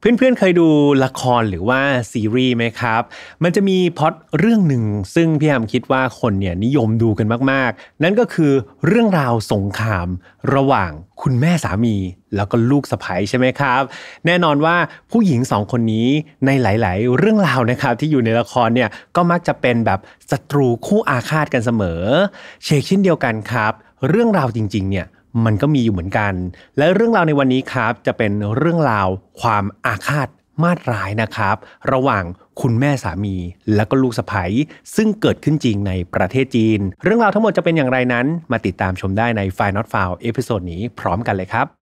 เพื่อนๆ เคยดูละครหรือว่าซีรีส์ไหมครับ มันจะมีพอดเรื่องหนึ่ง ซึ่งพี่แอมคิดว่าคนเนี่ยนิยมดูกันมากๆ นั่นก็คือเรื่องราวสงครามระหว่างคุณแม่สามี แล้วก็ลูกสะใภ้ใช่ไหมครับ แน่นอนว่าผู้หญิงสองคนนี้ในหลายๆเรื่องราวนะครับที่อยู่ในละครเนี่ยก็มักจะเป็นแบบศัตรูคู่อาฆาตกันเสมอเชกเช่นเดียวกันครับ เรื่องราวจริงๆเนี่ยมันก็มีอยู่เหมือนกัน และเรื่องราวในวันนี้ครับจะเป็นเรื่องราวความอาฆาตมาดร้ายนะครับ ระหว่างคุณแม่สามี และก็ลูกสะใภ้ซึ่งเกิดขึ้นจริงในประเทศจีน เรื่องราวทั้งหมดจะเป็นอย่างไรนั้น มาติดตามชมได้ใน f i n a l f i l e เอพิโซดนี้ พร้อมกันเลยครับ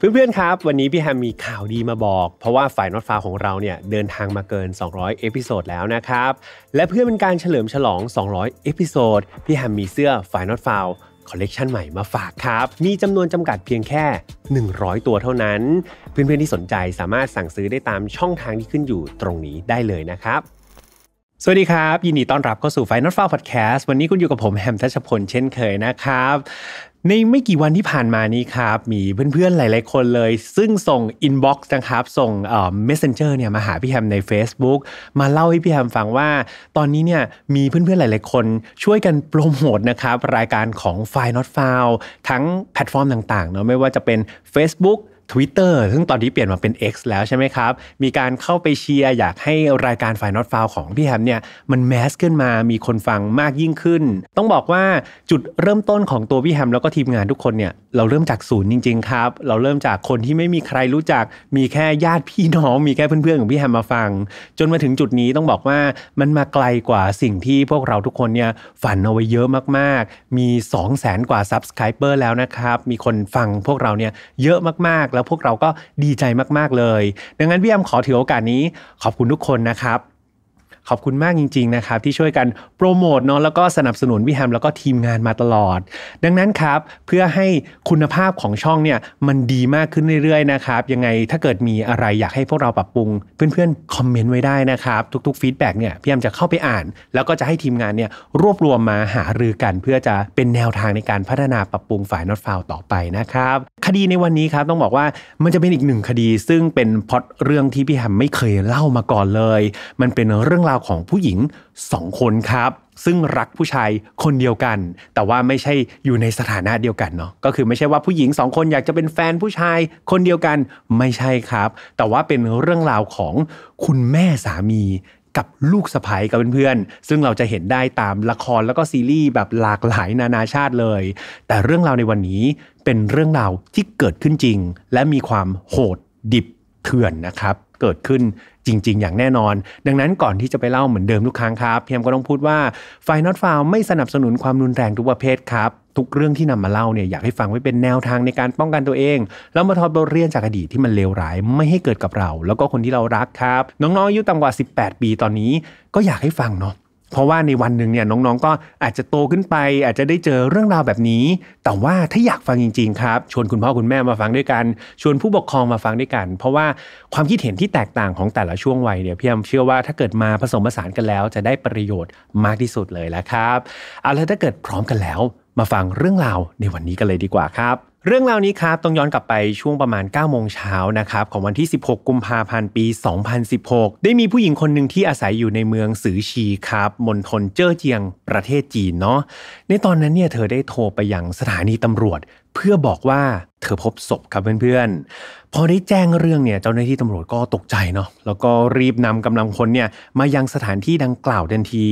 เพื่อน ๆ ครับ วันนี้พี่แฮมมีข่าวดีมาบอก เพราะว่าฝ่ายนอตฟ้าของเราเนี่ย เดินทางมาเกิน 200 เอพิโซด แล้วนะครับ และเพื่อเป็นการเฉลิมฉลอง 200 เอพิโซด พี่แฮมมีเสื้อฝ่ายนอตฟ้าคอลเลกชันใหม่มาฝากครับ มีจำนวนจำกัดเพียงแค่ 100 ตัวเท่านั้น เพื่อน ๆ ที่สนใจสามารถสั่งซื้อได้ตามช่องทางที่ขึ้นอยู่ตรงนี้ได้เลยนะครับสวัสดีครับ ยินดีต้อนรับเข้าสู่ไฟนอตฟ้าพอดแคสต์วันนี้คุณอยู่กับผม แฮมทัชพลเช่นเคยนะครับ ในไม่กี่วันที่ผ่านมานี้ครับมีเพื่อนๆ หลายๆคนเลย ซึ่งส่งอินบ็อกซ์นะครับส่งเอ่อ messenger เนี่ยมาหาพี่แฮมใน Facebook มาเล่าให้พี่แฮมฟังว่า ตอนนี้เนี่ยมีเพื่อนๆ หลายๆคนช่วยกันโปรโมทนะครับรายการของไฟนอ t ฟ้าทั้งแพลตฟอร์มต่างๆเนาะไม่ว่าจะเป็น Facebook Twitter ซึ่งตอนนี้เปลี่ยนมาเป็น X แล้วใช่ไหมครับ มีการเข้าไปเชียร์ อยากให้รายการฝ่ายนอตฟาวของพี่แฮมเนี่ยมันแมสขึ้นมา มีคนฟังมากยิ่งขึ้น ต้องบอกว่าจุดเริ่มต้นของตัวพี่แฮมแล้วก็ทีมงานทุกคนเนี่ยเราเริ่มจากศูนย์จริง ๆ ครับ เราเริ่มจากคนที่ไม่มีใครรู้จัก มีแค่ญาติพี่น้อง มีแค่เพื่อนๆของพี่แฮมมาฟัง จนมาถึงจุดนี้ต้องบอกว่ามันมาไกลกว่าสิ่งที่พวกเราทุกคนเนี่ยฝันเอาไว้เยอะมากๆ มี 2 0 0 0 0 0กว่าซับสไครเปอร์แล้วนะครับ มีคนฟังพวกเราเนี่ยเยอะมากๆแล้วพวกเราก็ดีใจมาก ๆ เลย ดังนั้นพี่แอมขอถือโอกาสนี้ขอบคุณทุกคนนะครับขอบคุณมากจริงๆนะครับ ที่ช่วยกัน โปรโมทเนาะแล้วก็สนับสนุนพี่แฮมแล้วก็ทีมงานมาตลอด ดังนั้นครับ เพื่อให้คุณภาพของช่องเนี่ยมันดีมากขึ้นเรื่อยๆนะครับยังไงถ้าเกิดมีอะไรอยากให้พวกเราปรับปรุง เพื่อนๆคอมเมนต์ไว้ได้นะครับทุกๆฟีดแบ็กเนี่ยพี่แฮมจะเข้าไปอ่าน แล้วก็จะให้ทีมงานเนี่ยรวบรวมมาหารือกัน เพื่อจะเป็นแนวทางในการพัฒนาปรับปรุงฝ่ายนอตฟาวต่อไปนะครับคดีในวันนี้ครับต้องบอกว่ามันจะเป็นอีกหนึ่งคดี ซึ่งเป็นพอดเรื่องที่พี่แฮมไม่เคยเล่ามาก่อนเลย มันเป็นเรื่องราวาวของผู้หญิง 2 คนครับ ซึ่งรักผู้ชายคนเดียวกัน แต่ว่าไม่ใช่อยู่ในสถานะเดียวกันเนาะก็คือไม่ใช่ว่าผู้หญิง 2 คนอยากจะเป็นแฟนผู้ชายคนเดียวกันไม่ใช่ครับ แต่ว่าเป็นเรื่องราวของคุณแม่สามีกับลูกสะใภ้กับเพื่อนๆซึ่งเราจะเห็นได้ตามละครแล้วก็ซีรีส์แบบหลากหลายนานาชาติเลย แต่เรื่องราวในวันนี้เป็นเรื่องราวที่เกิดขึ้นจริง และมีความโหดดิบเถื่อนนะครับเกิดขึ้นจริงๆ อย่างแน่นอน ดังนั้นก่อนที่จะไปเล่าเหมือนเดิมทุกครั้งครับ เพียมก็ต้องพูดว่าไฟนอตฟาวไม่สนับสนุนความรุนแรง ทุกประเภทครับ ทุกเรื่องที่นำมาเล่าเนี่ยอยากให้ฟัง ไว้เป็นแนวทางในการป้องกันตัวเอง แล้วมาทอดบทเรียนจากอดีตที่มันเลวร้าย ไม่ให้เกิดกับเรา แล้วก็คนที่เรารักครับ น้องๆอายุต่ำกว่า 18 ปีตอนนี้ก็อยากให้ฟังเนาะเพราะว่าในวันหนึ่งเนี่ยน้องๆ ก็อาจจะโตขึ้นไป อาจจะได้เจอเรื่องราวแบบนี้ แต่ว่าถ้าอยากฟังจริงๆครับ ชวนคุณพ่อคุณแม่มาฟังด้วยกัน ชวนผู้ปกครองมาฟังด้วยกัน เพราะว่าความคิดเห็นที่แตกต่างของแต่ละช่วงวัยเนี่ยพี่ยมเชื่อว่าถ้าเกิดมาผสมผสานกันแล้ว จะได้ประโยชน์มากที่สุดเลยแล้วครับเอาล้วถ้าเกิดพร้อมกันแล้ว มาฟังเรื่องราวในวันนี้กันเลยดีกว่าครับเรื่องราวนี้ครับ ต้องย้อนกลับไปช่วงประมาณ 9 โมงเช้านะครับของวันที่ 16 กุมภาพันธ์ปี 2016 ได้มีผู้หญิงคนหนึ่งที่อาศัยอยู่ในเมืองสือชีครับมณฑลเจ้อเจียงประเทศจีนเนาะในตอนนั้นเนี่ยเธอได้โทรไปยังสถานีตำรวจ เพื่อบอกว่าเธอพบศพครับเพื่อนๆ พอได้แจ้งเรื่องเนี่ยเจ้าหน้าที่ตำรวจก็ตกใจเนาะแล้วก็รีบนำกำลังพลเนี่ยมายังสถานที่ดังกล่าวทันที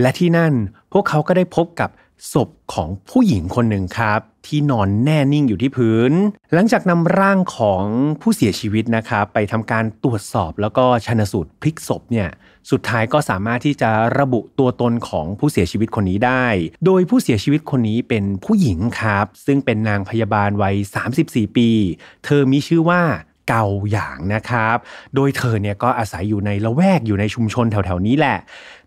และที่นั่นพวกเขาก็ได้พบกับศพของผู้หญิงคนหนึ่งครับที่นอนแน่นิ่งอยู่ที่พื้น หลังจากนำร่างของผู้เสียชีวิตนะครับ ไปทำการตรวจสอบแล้วก็ชนสูตรพลิกศพเนี่ยสุดท้ายก็สามารถที่จะระบุตัวตนของผู้เสียชีวิตคนนี้ได้ โดยผู้เสียชีวิตคนนี้เป็นผู้หญิงครับ ซึ่งเป็นนางพยาบาลวัย34 ปี เธอมีชื่อว่าเกาหยางนะครับ โดยเธอเนี่ยก็อาศัยอยู่ในละแวกอยู่ในชุมชนแถวๆนี้แหละ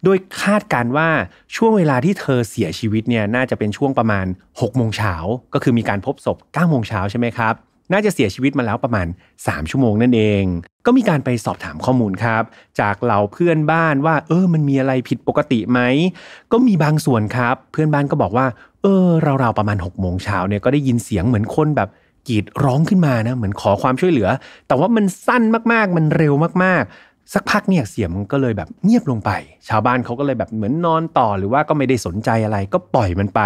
โดยคาดการว่าช่วงเวลาที่เธอเสียชีวิตเนี่ยน่าจะเป็นช่วงประมาณ 6โมงเช้าก็คือมีการพบศพ9โมงเช้าใช่ไหมครับน่าจะเสียชีวิตมาแล้วประมาณ 3 ชั่วโมงนั่นเอง ก็มีการไปสอบถามข้อมูลครับ จากเหล่าเพื่อนบ้านว่า เออ มันมีอะไรผิดปกติไหมก็มีบางส่วนครับ เพื่อนบ้านก็บอกว่าเออเราๆประมาณ6กโมงเช้าเนี่ยก็ได้ยินเสียงเหมือนคนแบบกรีดร้องขึ้นมานะ เหมือนขอความช่วยเหลือ แต่ว่ามันสั้นมาก ๆมันเร็วมาก ๆสักพักเนี่ยเสียงก็เลยแบบเงียบลงไป ชาวบ้านเขาก็เลยแบบเหมือนนอนต่อหรือว่าก็ไม่ได้สนใจอะไรก็ปล่อยมันไป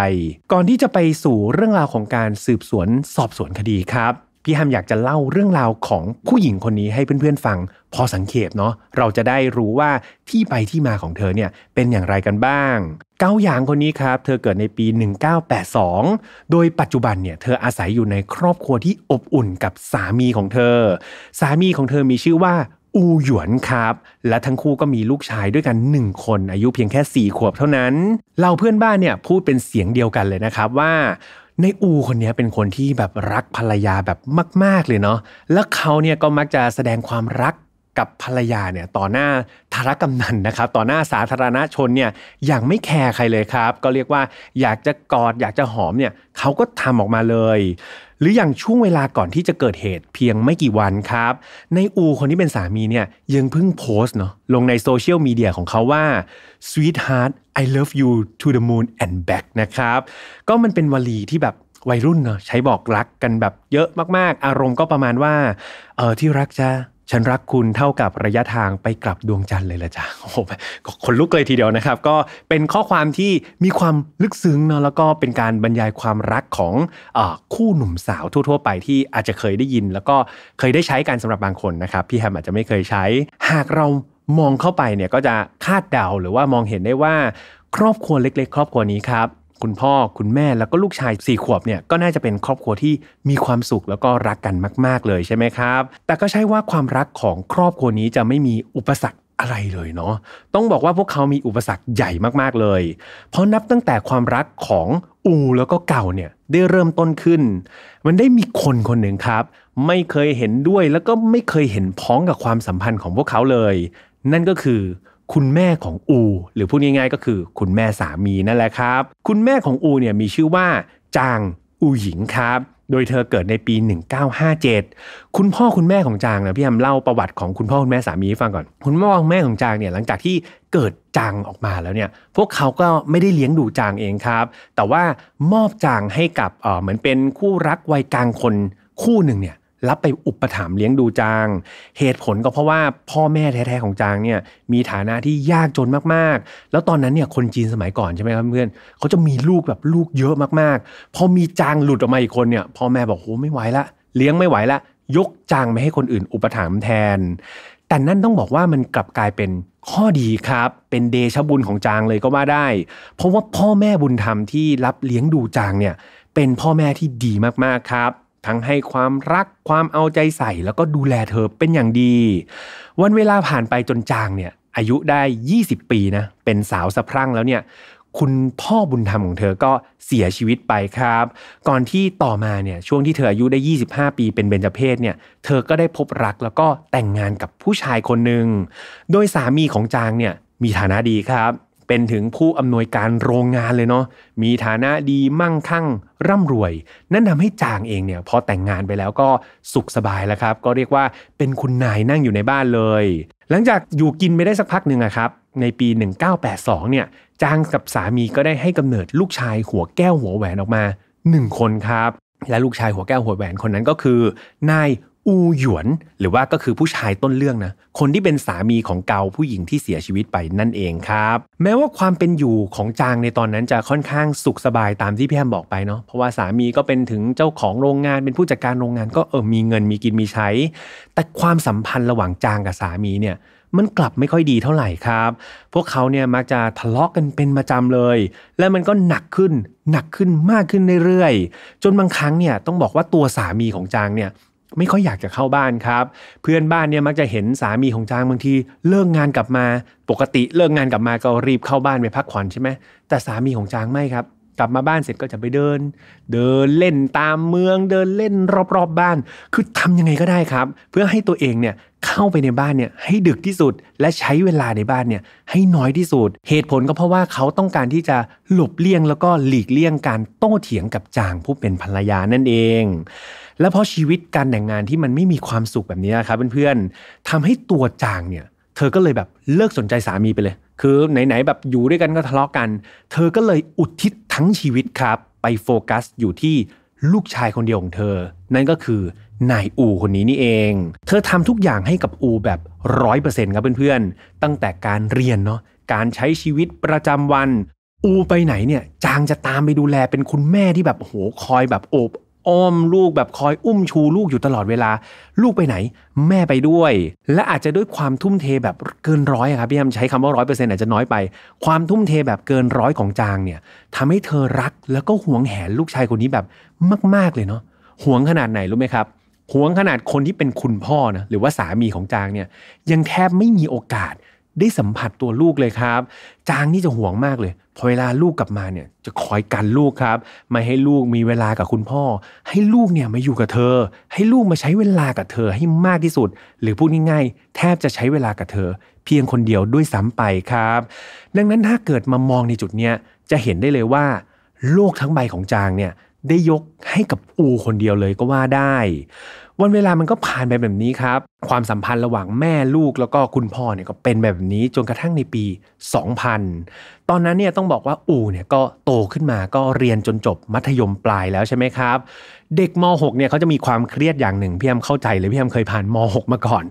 ก่อนที่จะไปสู่เรื่องราวของการสืบสวนสอบสวนคดีครับพี่ฮัมอยากจะเล่าเรื่องราวของผู้หญิงคนนี้ให้เพื่อนๆฟัง พอสังเขปเนาะเราจะได้รู้ว่าที่ไปที่มาของเธอเนี่ยเป็นอย่างไรกันบ้าง เก้าหยางคนนี้ครับ เธอเกิดในปี 1982โดยปัจจุบันเนี่ยเธออาศัยอยู่ในครอบครัวที่อบอุ่นกับสามีของเธอ สามีของเธอมีชื่อว่าอูหยวนครับและทั้งคู่ก็มีลูกชายด้วยกัน 1 คน อายุเพียงแค่4ขวบเท่านั้นเราเพื่อนบ้านเนี่ยพูดเป็นเสียงเดียวกันเลยนะครับว่า ในอูคนนี้เป็นคนที่แบบรักภรรยาแบบมาก ๆเลยเนาะแล้วเขาเนี่ยก็มักจะแสดงความรักกับภรรยาเนี่ยต่อหน้าธารกำนันนะครับ ต่อหน้าสาธารณชนเนี่ยอย่างไม่แคร์ใครเลยครับ ก็เรียกว่าอยากจะกอดอยากจะหอมเนี่ยเขาก็ทำออกมาเลยหรืออย่างช่วงเวลาก่อนที่จะเกิดเหตุเพียงไม่กี่วันครับ ในอูคนที่เป็นสามีเนี่ยยังเพิ่งโพสต์เนาะลงในโซเชียลมีเดียของเขาว่า sweetheart I love you to the moon and back นะครับก็มันเป็นวลีที่แบบวัยรุ่นเนาะใช้บอกรักกันแบบเยอะมากๆ อารมณ์ก็ประมาณว่าเออที่รักจ้าฉันรักคุณเท่ากับระยะทางไปกลับดวงจันทร์เลยละจ้ะโอ้โหคนลุกเลยทีเดียวนะครับ ก็เป็นข้อความที่มีความลึกซึ้งเนาะแล้วก็เป็นการบรรยายความรักของอคู่หนุ่มสาวทั่ว ๆ ไปที่อาจจะเคยได้ยิน แล้วก็เคยได้ใช้กันสำหรับบางคนนะครับ พี่แฮมอาจจะไม่เคยใช้ หากเรามองเข้าไปเนี่ยก็จะคาดเดาหรือว่ามองเห็นได้ว่าครอบครัวเล็กๆครอบครัวนี้ครับคุณพ่อคุณแม่แล้วก็ลูกชาย4ขวบเนี่ยก็น่าจะเป็นครอบครัวที่มีความสุขแล้วก็รักกันมาก ๆเลยใช่ไหมครับ แต่ก็ใช่ว่าความรักของครอบครัวนี้จะไม่มีอุปสรรคอะไรเลยเนาะต้องบอกว่าพวกเขามีอุปสรรคใหญ่มากๆเลย เพราะนับตั้งแต่ความรักของอูแล้วก็เก่าเนี่ยได้เริ่มต้นขึ้น มันได้มีคนคนหนึ่งครับ ไม่เคยเห็นด้วยแล้วก็ไม่เคยเห็นพ้องกับความสัมพันธ์ของพวกเขาเลย นั่นก็คือคุณแม่ของอู หรือพูดง่ายๆก็คือคุณแม่สามีนั่นแหละครับ คุณแม่ของอูเนี่ยมีชื่อว่าจางอูหญิงครับ โดยเธอเกิดในปี 1957 คุณพ่อคุณแม่ของจางนะพี่ยำมเล่าประวัติของคุณพ่อคุณแม่สามีให้ฟังก่อน คุณพ่อคุณแม่ของจางเนี่ยหลังจากที่เกิดจางออกมาแล้วเนี่ยพวกเขาก็ไม่ได้เลี้ยงดูจางเองครับ แต่ว่ามอบจางให้กับเออเหมือนเป็นคู่รักวัยกลางคนคู่หนึ่งเนี่ยรับไปอุปถัมภ์เลี้ยงดูจาง เหตุผลก็เพราะว่าพ่อแม่แท้ๆของจางเนี่ย มีฐานะที่ยากจนมากๆ แล้วตอนนั้นเนี่ยคนจีนสมัยก่อนใช่ไหมครับเพื่อนเขาจะมีลูกแบบลูกเยอะมากๆ พอมีจางหลุดออกมาอีกคนเนี่ย พ่อแม่บอกโอ้ไม่ไหวละ เลี้ยงไม่ไหวละ ยกจางไปให้คนอื่นอุปถัมภ์แทน แต่นั่นต้องบอกว่ามันกลับกลายเป็นข้อดีครับ เป็นเดชบุญของจางเลยก็ว่าได้ เพราะว่าพ่อแม่บุญธรรมที่รับเลี้ยงดูจางเนี่ยเป็นพ่อแม่ที่ดีมากๆครับทั้งให้ความรักความเอาใจใส่แล้วก็ดูแลเธอเป็นอย่างดี วันเวลาผ่านไปจนจางเนี่ยอายุได้ 20 ปีนะเป็นสาวสะพรั่งแล้วเนี่ย คุณพ่อบุญธรรมของเธอก็เสียชีวิตไปครับ ก่อนที่ต่อมาเนี่ยช่วงที่เธออายุได้ 25 ปีเป็นเบญจเพศเนี่ยเธอก็ได้พบรักแล้วก็แต่งงานกับผู้ชายคนหนึ่ง โดยสามีของจางเนี่ยมีฐานะดีครับเป็นถึงผู้อำนวยการโรงงานเลยเนาะ มีฐานะดีมั่งคั่ง ร่ำรวย นั่นทำให้จางเองเนี่ยพอแต่งงานไปแล้วก็สุขสบายแล้วครับ ก็เรียกว่าเป็นคุณนายนั่งอยู่ในบ้านเลย หลังจากอยู่กินไม่ได้สักพักหนึ่งครับ ในปี 1982เนี่ย จางกับสามีก็ได้ให้กำเนิดลูกชายหัวแก้วหัวแหวนออกมา 1 คนครับ และลูกชายหัวแก้วหัวแหวนคนนั้นก็คือนายอูหยวนหรือว่าก็คือผู้ชายต้นเรื่องนะคนที่เป็นสามีของเกาผู้หญิงที่เสียชีวิตไปนั่นเองครับ แม้ว่าความเป็นอยู่ของจางในตอนนั้นจะค่อนข้างสุขสบายตามที่พี่แฮมบอกไปเนาะเพราะว่าสามีก็เป็นถึงเจ้าของโรงงาน เป็นผู้จัดการโรงงานก็เออมีเงินมีกินมีใช้ แต่ความสัมพันธ์ระหว่างจางกับสามีเนี่ยมันกลับไม่ค่อยดีเท่าไหร่ครับ พวกเขาเนี่ยมักจะทะเลาะกกันเป็นประจำเลย และมันก็หนักขึ้น หนักขึ้นมากขึ้นเรื่อยๆจนบางครั้งเนี่ยต้องบอกว่าตัวสามีของจางเนี่ยไม่ค่อยอยากจะเข้าบ้านครับ เพื่อนบ้านเนี่ยมักจะเห็นสามีของจางบางทีเลิกงานกลับมา ปกติเลิกงานกลับมาก็รีบเข้าบ้านไปพักผ่อนใช่ไหมแต่สามีของจางไม่ครับ กลับมาบ้านเสร็จก็จะไปเดิน เดินเล่นตามเมือง เดินเล่นรอบๆบบ้านคือทำยังไงก็ได้ครับ เพื่อให้ตัวเองเนี่ยเข้าไปในบ้านเนี่ยให้ดึกที่สุด และใช้เวลาในบ้านเนี่ย ให้น้อยที่สุด เหตุผลก็เพราะว่าเขาต้องการที่จะหลบเลี่ยงแล้วก็หลีกเลี่ยงการโต้เถียงกับจางผู้เป็นภรรยานั่นเองและเพราะชีวิต การแต่งงานที่มันไม่มีความสุขแบบนี้ครับเพื่อนๆทำให้ตัวจางเนี่ยเธอก็เลยแบบเลิกสนใจสามีไปเลย คือไหนๆแบบอยู่ด้วยกันก็ทะเลาะกกัน เธอก็เลยอุทิศทั้งชีวิตครับไปโฟกัส อยู่ที่ลูกชายคนเดียวของเธอ นั่นก็คือนายอูคนนี้นี่เอง เธอทำทุกอย่างให้กับอูแบบร้อยเปอร์เซ็นต์ครับเพื่อนๆตั้งแต่การเรียนเนาะการใช้ชีวิตประจำวัน อูไปไหนเนี่ยจางจะตามไปดูแลเป็นคุณแม่ที่แบบโหคอยแบบโอบอ้อมลูกแบบคอยอุ้มชู ลูกอยู่ตลอดเวลาลูกไปไหน แม่ไปด้วย และอาจจะด้วยความทุ่มเทแบบเกินร้อยครับพี่แอมใช้คำว่าร้อยเปอร์เซ็นต์อาจจะน้อยไปความทุ่มเทแบบเกินร้อยของจางเนี่ยทำให้เธอรักแล้วก็หวงแหนลูกชายคนนี้แบบมาก ๆเลยเนาะหวงขนาดไหนรู้ไหมครับหวงขนาดคนที่เป็นคุณพ่อนะหรือว่าสามีของจางเนี่ยยังแทบไม่มีโอกาสได้สัมผัสตัวลูกเลยครับ จางนี่จะห่วงมากเลย พอเวลาลูกกลับมาเนี่ยจะคอยกันลูกครับไม่ให้ลูกมีเวลากับคุณพ่อ ให้ลูกเนี่ยมาอยู่กับเธอ ให้ลูกมาใช้เวลากับเธอให้มากที่สุด หรือพูดง่ายๆ แทบจะใช้เวลากับเธอ เพียงคนเดียวด้วยซ้ำไปครับ ดังนั้นถ้าเกิดมามองในจุดเนี้ยจะเห็นได้เลยว่า โลกทั้งใบของจางเนี่ยได้ยกให้กับอูคนเดียวเลยก็ว่าได้วันเวลามันก็ผ่านไปแบบนี้ครับ ความสัมพันธ์ระหว่างแม่ลูก แล้วก็คุณพ่อเนี่ยก็เป็นแบบนี้จนกระทั่งในปี 2000 ตอนนั้นเนี่ยต้องบอกว่าอูเนี่ยก็โตขึ้นมาก็เรียนจนจบมัธยมปลายแล้วใช่ไหมครับ เด็กม .6 เนี่ยเขาจะมีความเครียดอย่างหนึ่งพี่แอมเข้าใจเลยพี่แอมเคยผ่านม .6 มาก่อน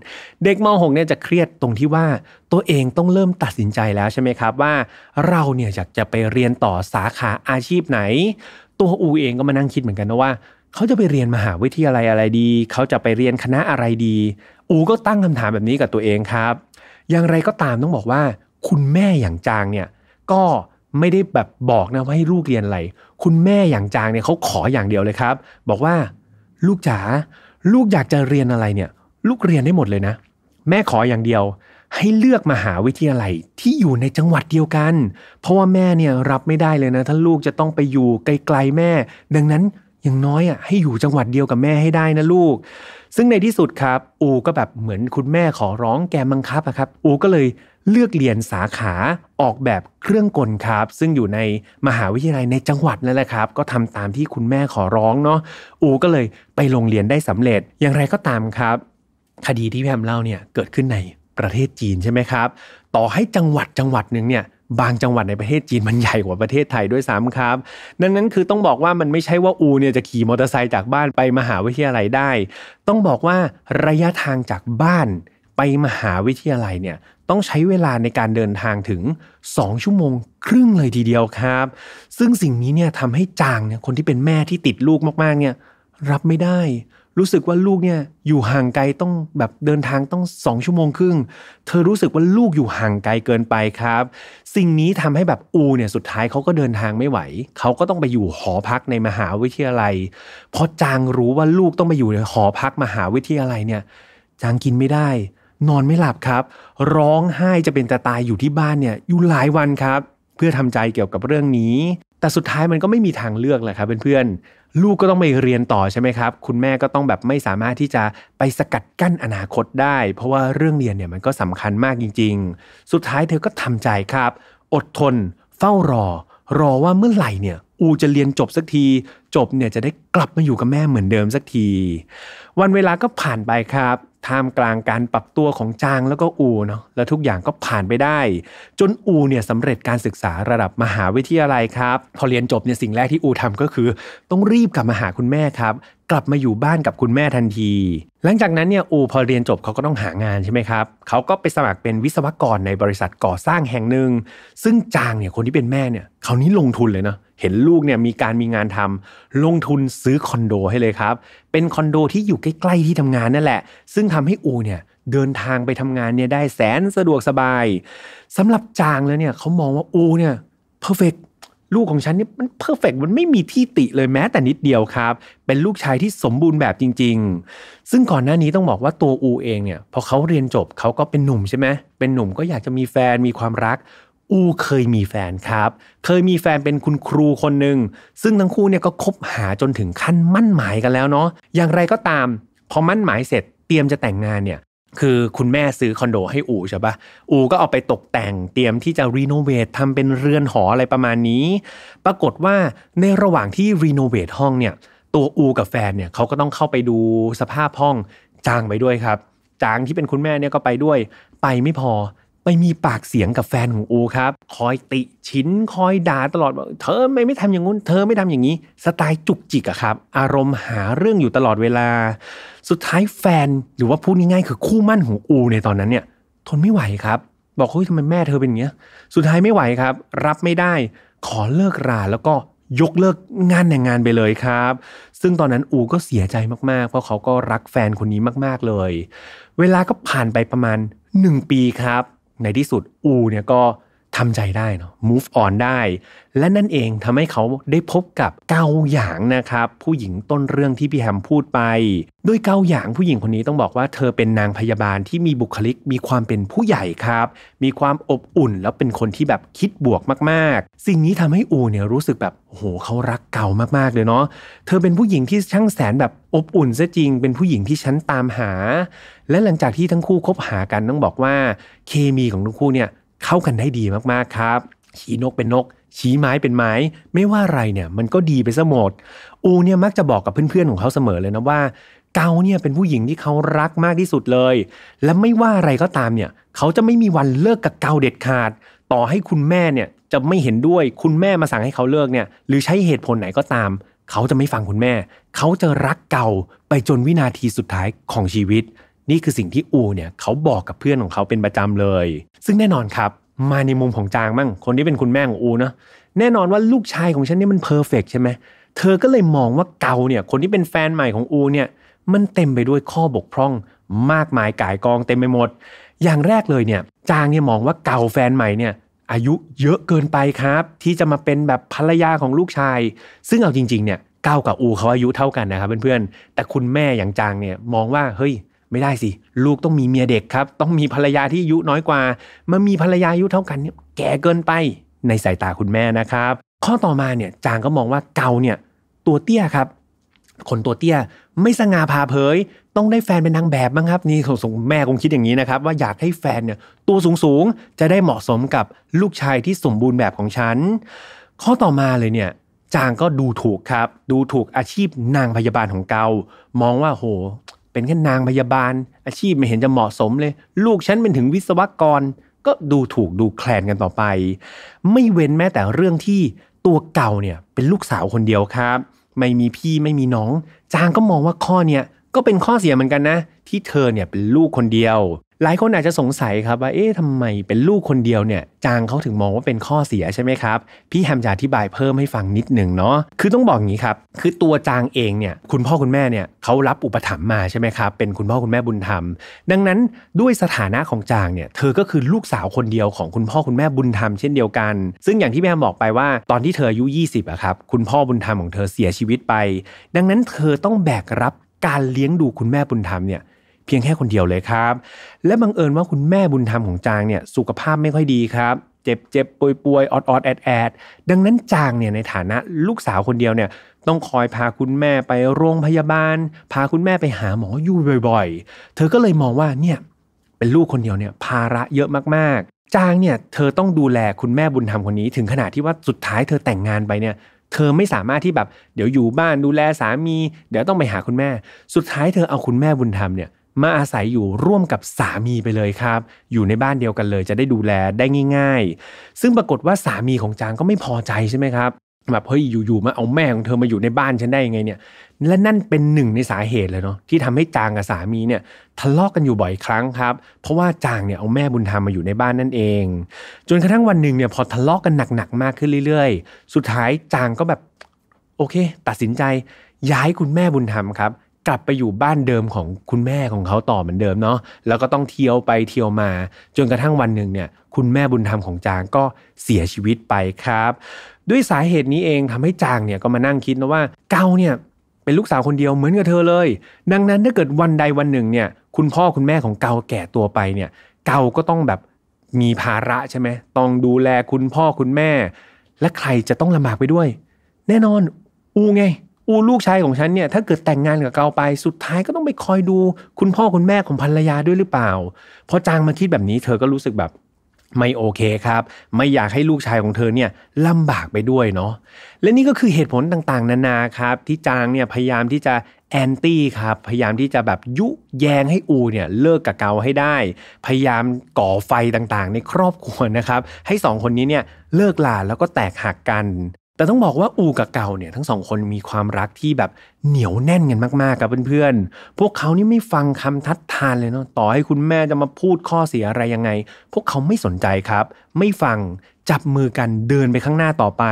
เด็กม .6 เนี่ยจะเครียดตรงที่ว่าตัวเองต้องเริ่มตัดสินใจแล้วใช่ไหมครับว่า เราเนี่ยอยากจะไปเรียนต่อสาขาอาชีพไหน ตัวอูเองก็มานั่งคิดเหมือนกันนะว่าเขาจะไปเรียนมหาวิทยาลัยอะไรดี เขาจะไปเรียนคณะอะไรดี อูก็ตั้งคำถามแบบนี้กับตัวเองครับ อย่างไรก็ตามต้องบอกว่า คุณแม่อย่างจางเนี่ย ก็ไม่ได้แบบบอกนะว่าให้ลูกเรียนอะไร คุณแม่อย่างจางเนี่ยเขาขออย่างเดียวเลยครับ บอกว่า ลูกจ๋าลูกอยากจะเรียนอะไรเนี่ย ลูกเรียนได้หมดเลยนะ แม่ขออย่างเดียว ให้เลือกมหาวิทยาลัยที่อยู่ในจังหวัดเดียวกัน เพราะว่าแม่เนี่ยรับไม่ได้เลยนะ ถ้าลูกจะต้องไปอยู่ไกลๆแม่ ดังนั้นอย่างน้อยอ่ะให้อยู่จังหวัดเดียวกับแม่ให้ได้นะลูก ซึ่งในที่สุดครับอูก็แบบเหมือนคุณแม่ขอร้องแกมังคับอะครับอูก็เลยเลือกเรียนสาขาออกแบบเครื่องกลครับ ซึ่งอยู่ในมหาวิทยาลัยในจังหวัดนั่นแหละครับก็ทำตามที่คุณแม่ขอร้องเนาะอูก็เลยไปโรงเรียนได้สำเร็จอย่างไรก็ตามครับ คดีที่แพมเล่าเนี่ยเกิดขึ้นในประเทศจีนใช่ไหมครับต่อให้จังหวัดจังหวัดหนึ่งเนี่ยบางจังหวัด ในประเทศจีนมันใหญ่กว่าประเทศไทยด้วยซ้ำครับ ดังนั้นคือต้องบอกว่ามันไม่ใช่ว่า อูเนี่ยจะขี่มอเตอร์ไซค์จากบ้านไปมหาวิทยาลัยได้ ต้องบอกว่าระยะทางจากบ้านไปมหาวิทยาลัยเนี่ยต้องใช้เวลาในการเดินทางถึง 2 ชั่วโมงครึ่งเลยทีเดียวครับ ซึ่งสิ่งนี้เนี่ยทำให้จางเนี่ยคนที่เป็นแม่ที่ติดลูกมากๆเนี่ยรับไม่ได้รู้สึกว่าลูกเนี่ยอยู่ห่างไกลต้องแบบเดินทางต้องสองชั่วโมงครึ่งเธอรู้สึกว่าลูกอยู่ห่างไกลเกินไปครับ สิ่งนี้ทำให้แบบอูเนี่ยสุดท้ายเขาก็เดินทางไม่ไหวเขาก็ต้องไปอยู่หอพักในมหาวิทยาลัยพอจางรู้ว่าลูกต้องไปอยู่ในหอพักมหาวิทยาลัยเนี่ย จางกินไม่ได้ นอนไม่หลับครับ ร้องไห้จะเป็นจะตายอยู่ที่บ้านเนี่ยอยู่หลายวันครับ เพื่อทำใจเกี่ยวกับเรื่องนี้ แต่สุดท้ายมันก็ไม่มีทางเลือกแหละครับเพื่อนลูกก็ต้องไปเรียนต่อใช่ไหมครับ คุณแม่ก็ต้องแบบไม่สามารถที่จะไปสกัดกั้นอนาคตได้ เพราะว่าเรื่องเรียนเนี่ยมันก็สำคัญมากจริง ๆ สุดท้ายเธอก็ทำใจครับ อดทน เฝ้ารอ รอว่าเมื่อไหร่เนี่ย อูจะเรียนจบสักที จบเนี่ยจะได้กลับมาอยู่กับแม่เหมือนเดิมสักที วันเวลาก็ผ่านไปครับท่ามกลางการปรับตัวของจางแล้วก็อูเนาะแล้วทุกอย่างก็ผ่านไปได้จนอูเนี่ยสำเร็จการศึกษาระดับมหาวิทยาลัยครับ พอเรียนจบเนี่ยสิ่งแรกที่อูทำก็คือ ต้องรีบกลับมาหาคุณแม่ครับกลับมาอยู่บ้านกับคุณแม่ทันที หลังจากนั้นเนี่ย อูพอเรียนจบเขาก็ต้องหางานใช่ไหมครับเขาก็ไปสมัครเป็นวิศวกรในบริษัทก่อสร้างแห่งหนึ่งซึ่งจางเนี่ยคนที่เป็นแม่เนี่ยเขานี้ลงทุนเลยเนาะเห็นลูกเนี่ยมีการมีงานทำลงทุนซื้อคอนโดให้เลยครับ เป็นคอนโดที่อยู่ใกล้ๆที่ทำงานนั่นแหละ ซึ่งทำให้อูเนี่ยเดินทางไปทำงานเนี่ยได้แสนสะดวกสบาย สำหรับจางแล้วเนี่ยเขามองว่าอูเนี่ยเพอร์เฟกตลูกของฉันเนี่ยมันเพอร์เฟกมันไม่มีที่ติเลยแม้แต่นิดเดียวครับ เป็นลูกชายที่สมบูรณ์แบบจริง ๆ ซึ่งก่อนหน้านี้ต้องบอกว่าตัวอูเองเนี่ยพอเขาเรียนจบเขาก็เป็นหนุ่มใช่ไหมเป็นหนุ่มก็อยากจะมีแฟนมีความรัก อูเคยมีแฟนครับ เคยมีแฟนเป็นคุณครูคนหนึ่งซึ่งทั้งคู่เนี่ยก็คบหาจนถึงขั้นมั่นหมายกันแล้วเนาะอย่างไรก็ตามพอมั่นหมายเสร็จเตรียมจะแต่งงานเนี่ยคือคุณแม่ซื้อคอนโดให้อู่ใช่ปะอู่ก็เอาไปตกแต่งเตรียมที่จะรีโนเวททำเป็นเรือนหออะไรประมาณนี้ ปรากฏว่าในระหว่างที่รีโนเวทห้องเนี่ย ตัวอูกับแฟนเนี่ยเขาก็ต้องเข้าไปดูสภาพห้องจ้างไปด้วยครับ จ้างที่เป็นคุณแม่เนี่ยก็ไปด้วยไปไม่พอไปมีปากเสียงกับแฟนของอูครับคอยติชินคอยด่าตลอดว่าเธอไม่ไม่ทำอย่างงู้น เธอไม่ทำอย่างนี้สไตล์จุกจิกอะครับ อารมณ์หาเรื่องอยู่ตลอดเวลา สุดท้ายแฟนหรือว่าพูดง่าย ๆ คือคู่มั่นของอู ในตอนนั้นเนี่ย ทนไม่ไหวครับ บอกเฮ้ยทำไมแม่เธอเป็นอย่างเงี้ยสุดท้ายไม่ไหวครับ รับไม่ได้ขอเลิกราแล้วก็ยกเลิกงานแต่งงานไปเลยครับ ซึ่งตอนนั้นอูก็เสียใจมากๆ เพราะเขาก็รักแฟนคนนี้มากๆเลย เวลาก็ผ่านไปประมาณ 1 ปีครับในที่สุดอูเนี่ยก็ทำใจได้เนาะ move on ได้ และนั่นเองทำให้เขาได้พบกับเกาหยางนะครับผู้หญิงต้นเรื่องที่พี่แฮมพูดไป โดยเกาหยางผู้หญิงคนนี้ต้องบอกว่า เธอเป็นนางพยาบาลที่มีบุคลิกมีความเป็นผู้ใหญ่ครับ มีความอบอุ่น แล้วเป็นคนที่แบบคิดบวกมากๆ สิ่งนี้ทำให้อูเนี่ยรู้สึกแบบโหเขารักเก่ามากๆเลยเนาะเธอเป็นผู้หญิงที่ช่างแสนแบบอบอุ่นซะจริงเป็นผู้หญิงที่ฉันตามหา และหลังจากที่ทั้งคู่คบหากันต้องบอกว่าเคมีของทั้งคู่เนี่ยเข้ากันได้ดีมากๆครับ ชี้นกเป็นนก ชี้ไม้เป็นไม้ ไม่ว่าอะไรเนี่ยมันก็ดีไปซะหมด อูเนี่ยมักจะบอกกับเพื่อนๆของเขาเสมอเลยนะว่า เกาเนี่ยเป็นผู้หญิงที่เขารักมากที่สุดเลย และไม่ว่าอะไรก็ตามเนี่ยเขาจะไม่มีวันเลิกกับเกาเด็ดขาด ต่อให้คุณแม่เนี่ยจะไม่เห็นด้วย คุณแม่มาสั่งให้เขาเลิกเนี่ยหรือใช้เหตุผลไหนก็ตามเขาจะไม่ฟังคุณแม่ เขาจะรักเกาไปจนวินาทีสุดท้ายของชีวิตนี่คือสิ่งที่อูเนี่ยเขาบอกกับเพื่อนของเขาเป็นประจำเลย ซึ่งแน่นอนครับ มาในมุมของจางมั่งคนที่เป็นคุณแม่ของอูเนาะแน่นอนว่าลูกชายของฉันนี่มันเพอร์เฟกใช่ไหมเธอก็เลยมองว่าเกาเนี่ยคนที่เป็นแฟนใหม่ของอูเนี่ยมันเต็มไปด้วยข้อบกพร่อง มากมายกายกองเต็มไปหมด อย่างแรกเลยเนี่ยจางเนี่ยมองว่าเกาแฟนใหม่เนี่ยอายุเยอะเกินไปครับ ที่จะมาเป็นแบบภรรยาของลูกชาย ซึ่งเอาจริงๆเนี่ยเก้ากับอูเขาอายุเท่ากันนะครับเพื่อนๆแต่คุณแม่อย่างจางเนี่ยมองว่าเฮ้ยไม่ได้สิ ลูกต้องมีเมียเด็กครับ ต้องมีภรรยาที่อายุน้อยกว่ามามีภรรยาอายุเท่ากันเนี่ยแก่เกินไปในสายตาคุณแม่นะครับ ข้อต่อมาเนี่ยจางก็มองว่าเกาเนี่ย ตัวเตี้ยครับ คนตัวเตี้ยไม่สง่าพาเผยต้องได้แฟนเป็นนางแบบมั้งครับนี่ของสงแม่คงคิดอย่างนี้นะครับ ว่าอยากให้แฟนเนี่ยตัวสูงสูงจะได้เหมาะสมกับลูกชายที่สมบูรณ์แบบของฉัน ข้อต่อมาเลยเนี่ยจางก็ดูถูกครับ ดูถูกอาชีพนางพยาบาลของเกามองว่าโหเป็นแค่นางพยาบาลอาชีพไม่เห็นจะเหมาะสมเลย ลูกฉันเป็นถึงวิศวกร ก็ดูถูกดูแคลนกันต่อไป ไม่เว้นแม้แต่เรื่องที่ตัวเก่าเนี่ยเป็นลูกสาวคนเดียวครับ ไม่มีพี่ไม่มีน้อง จางก็มองว่าข้อเนี่ยก็เป็นข้อเสียเหมือนกันนะ ที่เธอเนี่ยเป็นลูกคนเดียวหลายคนอาจจะสงสัยครับว่าเอ๊ะทำไมเป็นลูกคนเดียวเนี่ยจางเขาถึงมองว่าเป็นข้อเสียใช่ไหมครับพี่แฮมจะอธิบายเพิ่มให้ฟังนิดหนึ่งเนาะคือต้องบอกอย่างนี้ครับคือตัวจางเองเนี่ยคุณพ่อคุณแม่เนี่ยเขารับอุปถัมภ์มาใช่ไหมครับเป็นคุณพ่อคุณแม่บุญธรรม ดังนั้นด้วยสถานะของจางเนี่ยเธอก็คือลูกสาวคนเดียวของคุณพ่อคุณแม่บุญธรรมเช่นเดียวกัน ซึ่งอย่างที่แม่บอกไปว่าตอนที่เธออายุ 20อะครับคุณพ่อบุญธรรมของเธอเสียชีวิตไป ดังนั้นเธอต้องแบกรับการเลี้ยงดูคุณแม่บุญธรรมเนี่ยเพียงแค่คนเดียวเลยครับ และบังเอิญว่าคุณแม่บุญธรรมของจางเนี่ยสุขภาพไม่ค่อยดีครับเจ็บเจ็บป่วยป่วยออดออดแอดแอดดังนั้นจางเนี่ยในฐานะลูกสาวคนเดียวเนี่ยต้องคอยพาคุณแม่ไปโรงพยาบาล พาคุณแม่ไปหาหมออยู่บ่อย ๆ เธอก็เลยมองว่าเนี่ยเป็นลูกคนเดียวเนี่ยภาระเยอะมากๆ จางเนี่ยเธอต้องดูแลคุณแม่บุญธรรมคนนี้ถึงขนาดที่ว่าสุดท้ายเธอแต่งงานไปเนี่ยเธอไม่สามารถที่แบบเดี๋ยวอยู่บ้านดูแลสามี เดี๋ยวต้องไปหาคุณแม่ สุดท้ายเธอเอาคุณแม่บุญธรรมเนี่ยมาอาศัยอยู่ร่วมกับสามีไปเลยครับ อยู่ในบ้านเดียวกันเลยจะได้ดูแลได้ง่าย ๆ ซึ่งปรากฏว่าสามีของจางก็ไม่พอใจใช่ไหมครับ แบบเฮ้ยอยู่ๆมาเอาแม่ของเธอมาอยู่ในบ้านฉันได้ยังไงเนี่ย และนั่นเป็นหนึ่งในสาเหตุเลยเนาะที่ทำให้จางกับสามีเนี่ย ทะเลาะกกันอยู่บ่อยครั้งครับ เพราะว่าจางเนี่ยเอาแม่บุญธรรมมาอยู่ในบ้านนั่นเอง จนกระทั่งวันหนึ่งเนี่ยพอทะเลาะกกันหนักๆมากขึ้นเรื่อยๆ สุดท้ายจางก็แบบโอเค ตัดสินใจย้ายคุณแม่บุญธรรมครับกลับไปอยู่บ้านเดิมของคุณแม่ของเขาต่อเหมือนเดิมเนาะแล้วก็ต้องเที่ยวไปเที่ยวมาจนกระทั่งวันหนึ่งเนี่ย คุณแม่บุญธรรมของจางก็เสียชีวิตไปครับ ด้วยสาเหตุนี้เองทำให้จางเนี่ยก็มานั่งคิดนะว่าเกาเนี่ยเป็นลูกสาวคนเดียวเหมือนกับเธอเลย ดังนั้นถ้าเกิดวันใดวันหนึ่งเนี่ยคุณพ่อคุณแม่ของเกาแก่ตัวไปเนี่ย เกาก็ต้องแบบมีภาระใช่ไหมต้องดูแลคุณพ่อคุณแม่ และใครจะต้องลำบากไปด้วย แน่นอนอูไงอูลูกชายของฉันเนี่ยถ้าเกิดแต่งงานกับเกาไปสุดท้ายก็ต้องไปคอยดู คุณพ่อคุณแม่ของภรรยาด้วยหรือเปล่าพอจางมาคิดแบบนี้เธอก็รู้สึกแบบไม่โอเคครับ ไม่อยากให้ลูกชายของเธอเนี่ยลำบากไปด้วยเนาะและนี่ก็คือเหตุผลต่างๆ นานาครับที่จางเนี่ยพยายามที่จะแอนตี้ครับพยายามที่จะแบบยุแยงให้อูเนี่ยเลิกกับเกาให้ได้ พยายามก่อไฟต่างๆ ในครอบครัวนะครับ ให้สองคนนี้เนี่ยเลิกลาแล้วก็แตกหักกันแต่ต้องบอกว่าอูกับเก่าเนี่ย ทั้งสองคนมีความรักที่แบบ เหนียวแน่นกันมากๆกับเพื่อนๆ พวกเขานี่ไม่ฟังคำทัดทานเลยเนาะต่อให้คุณแม่จะมาพูดข้อเสียอะไรยังไง พวกเขาไม่สนใจครับ ไม่ฟังจับมือกันเดินไปข้างหน้าต่อไป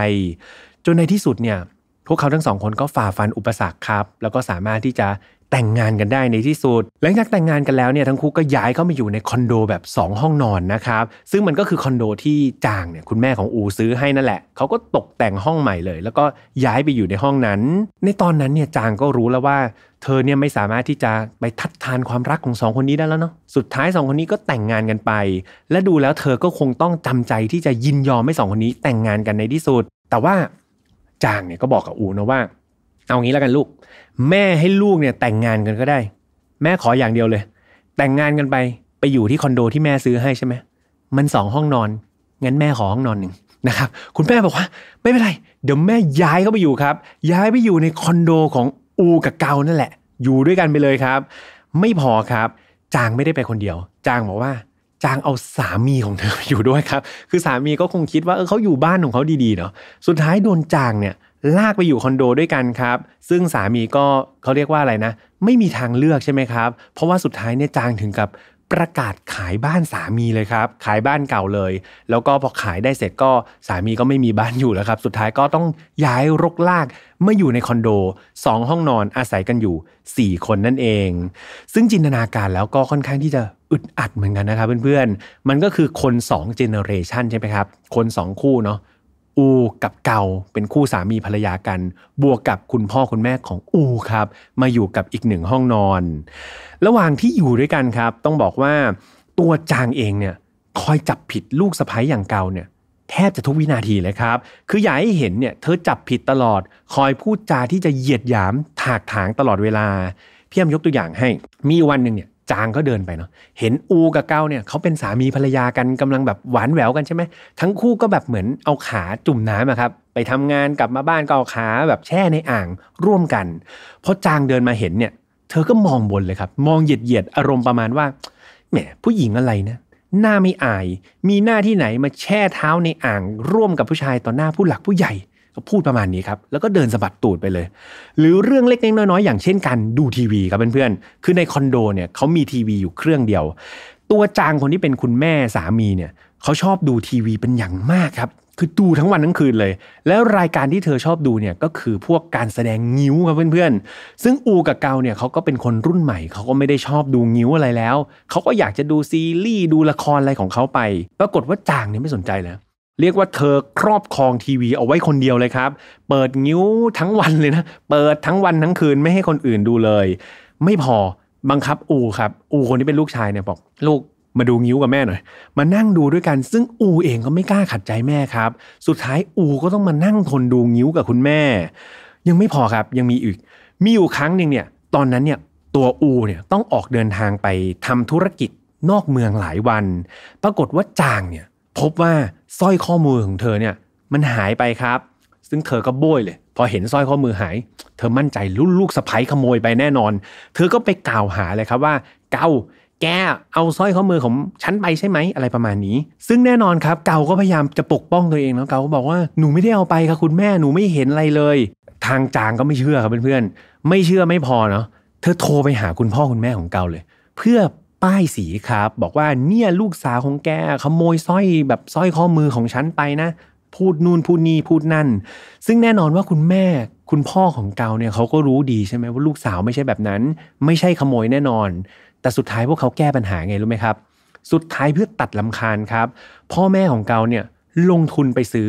จนในที่สุดเนี่ย พวกเขาทั้งสองคนก็ฝ่าฟันอุปสรรคครับ แล้วก็สามารถที่จะแต่งงานกันได้ในที่สุดหลังจากแต่งงานกันแล้วเนี่ยทั้งคู่ก็ย้ายเข้ามาอยู่ในคอนโดแบบ 2 ห้องนอนนะครับ ซึ่งมันก็คือคอนโดที่จางเนี่ยคุณแม่ของอูซื้อให้นั่นแหละเขาก็ตกแต่งห้องใหม่เลย แล้วก็ย้ายไปอยู่ในห้องนั้น ในตอนนั้นเนี่ยจางก็รู้แล้วว่า เธอเนี่ยไม่สามารถที่จะไปทัดทานความรักของ 2 คนนี้ได้แล้วเนาะ สุดท้าย 2 คนนี้ก็แต่งงานกันไป และดูแล้วเธอก็คงต้องจำใจที่จะยินยอมให้2คนนี้แต่งงานกันในที่สุด แต่ว่าจางเนี่ยก็บอกกับอูนะว่า เอางี้แล้วกันลูกแม่ให้ลูกเนี่ยแต่งงานกันก็ได้ แม่ขออย่างเดียวเลย แต่งงานกันไปไปอยู่ที่คอนโดที่แม่ซื้อให้ใช่ไหมมันสองห้องนอน งั้นแม่ขอห้องนอนหนึ่งนะครับคุณแม่บอกว่า ไม่เป็นไร เดี๋ยวแม่ย้ายเข้าไปอยู่ครับ ย้ายไปอยู่ในคอนโดของอูกับเกานั่นแหละ อยู่ด้วยกันไปเลยครับ ไม่พอครับ จางไม่ได้ไปคนเดียว จางบอกว่า จางเอาสามีของเธออยู่ด้วยครับ คือสามีก็คงคิดว่าเออเขาอยู่บ้านของเขาดีๆเนาะสุดท้ายโดนจางเนี่ยลากไปอยู่คอนโดด้วยกันครับ ซึ่งสามีก็เขาเรียกว่าอะไรนะ ไม่มีทางเลือกใช่ไหมครับเพราะว่าสุดท้ายเนี่ยจางถึงกับประกาศขายบ้านสามีเลยครับ ขายบ้านเก่าเลย แล้วก็พอขายได้เสร็จก็สามีก็ไม่มีบ้านอยู่แล้วครับ สุดท้ายก็ต้องย้ายรกลากมาอยู่ในคอนโด2 ห้องนอนอาศัยกันอยู่ 4 คนนั่นเอง ซึ่งจินตนาการแล้วก็ค่อนข้างที่จะอึดอัดเหมือนกันนะครับเพื่อนๆมันก็คือคน2เจเนอเรชันใช่ไหมครับ คน2คู่เนาะอูกับเกาเป็นคู่สามีภรรยากัน บวกกับคุณพ่อคุณแม่ของอูครับมาอยู่กับอีกหนึ่งห้องนอน ระหว่างที่อยู่ด้วยกันครับต้องบอกว่าตัวจางเองเนี่ยคอยจับผิดลูกสะพ้ยอย่างเกาเนี่ยแทบจะทุกวินาทีเลยครับคืออยากให้เห็นเนี่ยเธอจับผิดตลอด คอยพูดจาที่จะเหยียดหยามถากถางตลอดเวลาพี่ยมยกตัวอย่างให้มีวันหนึ่งเนี่ยจางก็เดินไปเนาะเห็นอูกับเก้าเนี่ยเขาเป็นสามีภรรยากันกำลังแบบหวานแหววกันใช่ไหมทั้งคู่ก็แบบเหมือนเอาขาจุ่มน้ำอะครับไปทำงานกลับมาบ้านก็เอาขาแบบแช่ในอ่างร่วมกันพอจางเดินมาเห็นเนี่ยเธอก็มองบนเลยครับมองเหยียดเหยียดอารมณ์ประมาณว่าแหมผู้หญิงอะไรนะหน้าไม่อายมีหน้าที่ไหนมาแช่เท้าในอ่าง ร่วมกับผู้ชายต่อหน้าผู้หลักผู้ใหญ่ก็พูดประมาณนี้ครับ แล้วก็เดินสะบัดตูดไปเลย หรือเรื่องเล็กๆน้อยๆ อย่างเช่นการดูทีวีครับเพื่อนๆ คือในคอนโดเนี่ยเขามีทีวีอยู่เครื่องเดียว ตัวจางคนที่เป็นคุณแม่สามีเนี่ยเขาชอบดูทีวีเป็นอย่างมากครับ คือดูทั้งวันทั้งคืนเลย แล้วรายการที่เธอชอบดูเนี่ยก็คือพวกการแสดงงิ้วครับเพื่อนๆ ซึ่งอูกับเกาเนี่ยเขาก็เป็นคนรุ่นใหม่ เขาก็ไม่ได้ชอบดูงิ้วอะไรแล้ว เขาก็อยากจะดูซีรีส์ดูละครอะไรของเขาไป ปรากฏว่าจางเนี่ยไม่สนใจแล้วเรียกว่าเธอครอบครองทีวี เอาไว้คนเดียวเลยครับ เปิดนิ้วทั้งวันเลยนะ เปิดทั้งวันทั้งคืนไม่ให้คนอื่นดูเลย ไม่พอบังคับอูครับอูคนที่เป็นลูกชายเนี่ยบอกลูกมาดูงิ้วกับแม่หน่อย มานั่งดูด้วยกันซึ่งอูเองก็ไม่กล้าขัดใจแม่ครับ สุดท้ายอูก็ต้องมานั่งทนดูงิ้วกับคุณแม่ ยังไม่พอครับยังมีอีกมีอยู่ครั้งหนึ่งเนี่ยตอนนั้นเนี่ยตัวอูเนี่ยต้องออกเดินทางไปทำธุรกิจนอกเมืองหลายวัน ปรากฏว่าจางเนี่ยพบว่าสร้อยข้อมือของเธอเนี่ยมันหายไปครับ ซึ่งเธอก็โบยเลย พอเห็นสร้อยข้อมือหายเธอมั่นใจลุนลูกสะพ้ยขโมยไปแน่นอน เธอก็ไปกล่าวหาเลยครับว่าเกาแกเอาสร้อยข้อมือของฉันไปใช่ไหมอะไรประมาณนี้ ซึ่งแน่นอนครับเกาก็พยายามจะปกป้องตัวเองแล้วเกาก็บอกว่าหนูไม่ได้เอาไปค่ะคุณแม่หนูไม่เห็นอะไรเลย ทางจางก็ไม่เชื่อครับเพื่อนๆไม่เชื่อไม่พอเนาะเธอโทรไปหาคุณพ่อคุณแม่ของเกาเลย เพื่อป้ายสีครับ บอกว่าเนี่ยลูกสาวของแกขโมยสร้อยแบบสร้อยข้อมือของฉันไปนะ พูดนู่นพูดนี่พูดนั่น ซึ่งแน่นอนว่าคุณแม่คุณพ่อของเกาเนี่ยเขาก็รู้ดีใช่ไหมว่าลูกสาวไม่ใช่แบบนั้น ไม่ใช่ขโมยแน่นอน แต่สุดท้ายพวกเขาแก้ปัญหาไงรู้ไหมครับ สุดท้ายเพื่อตัดลำคาญครับ พ่อแม่ของเกาเนี่ยลงทุนไปซื้อ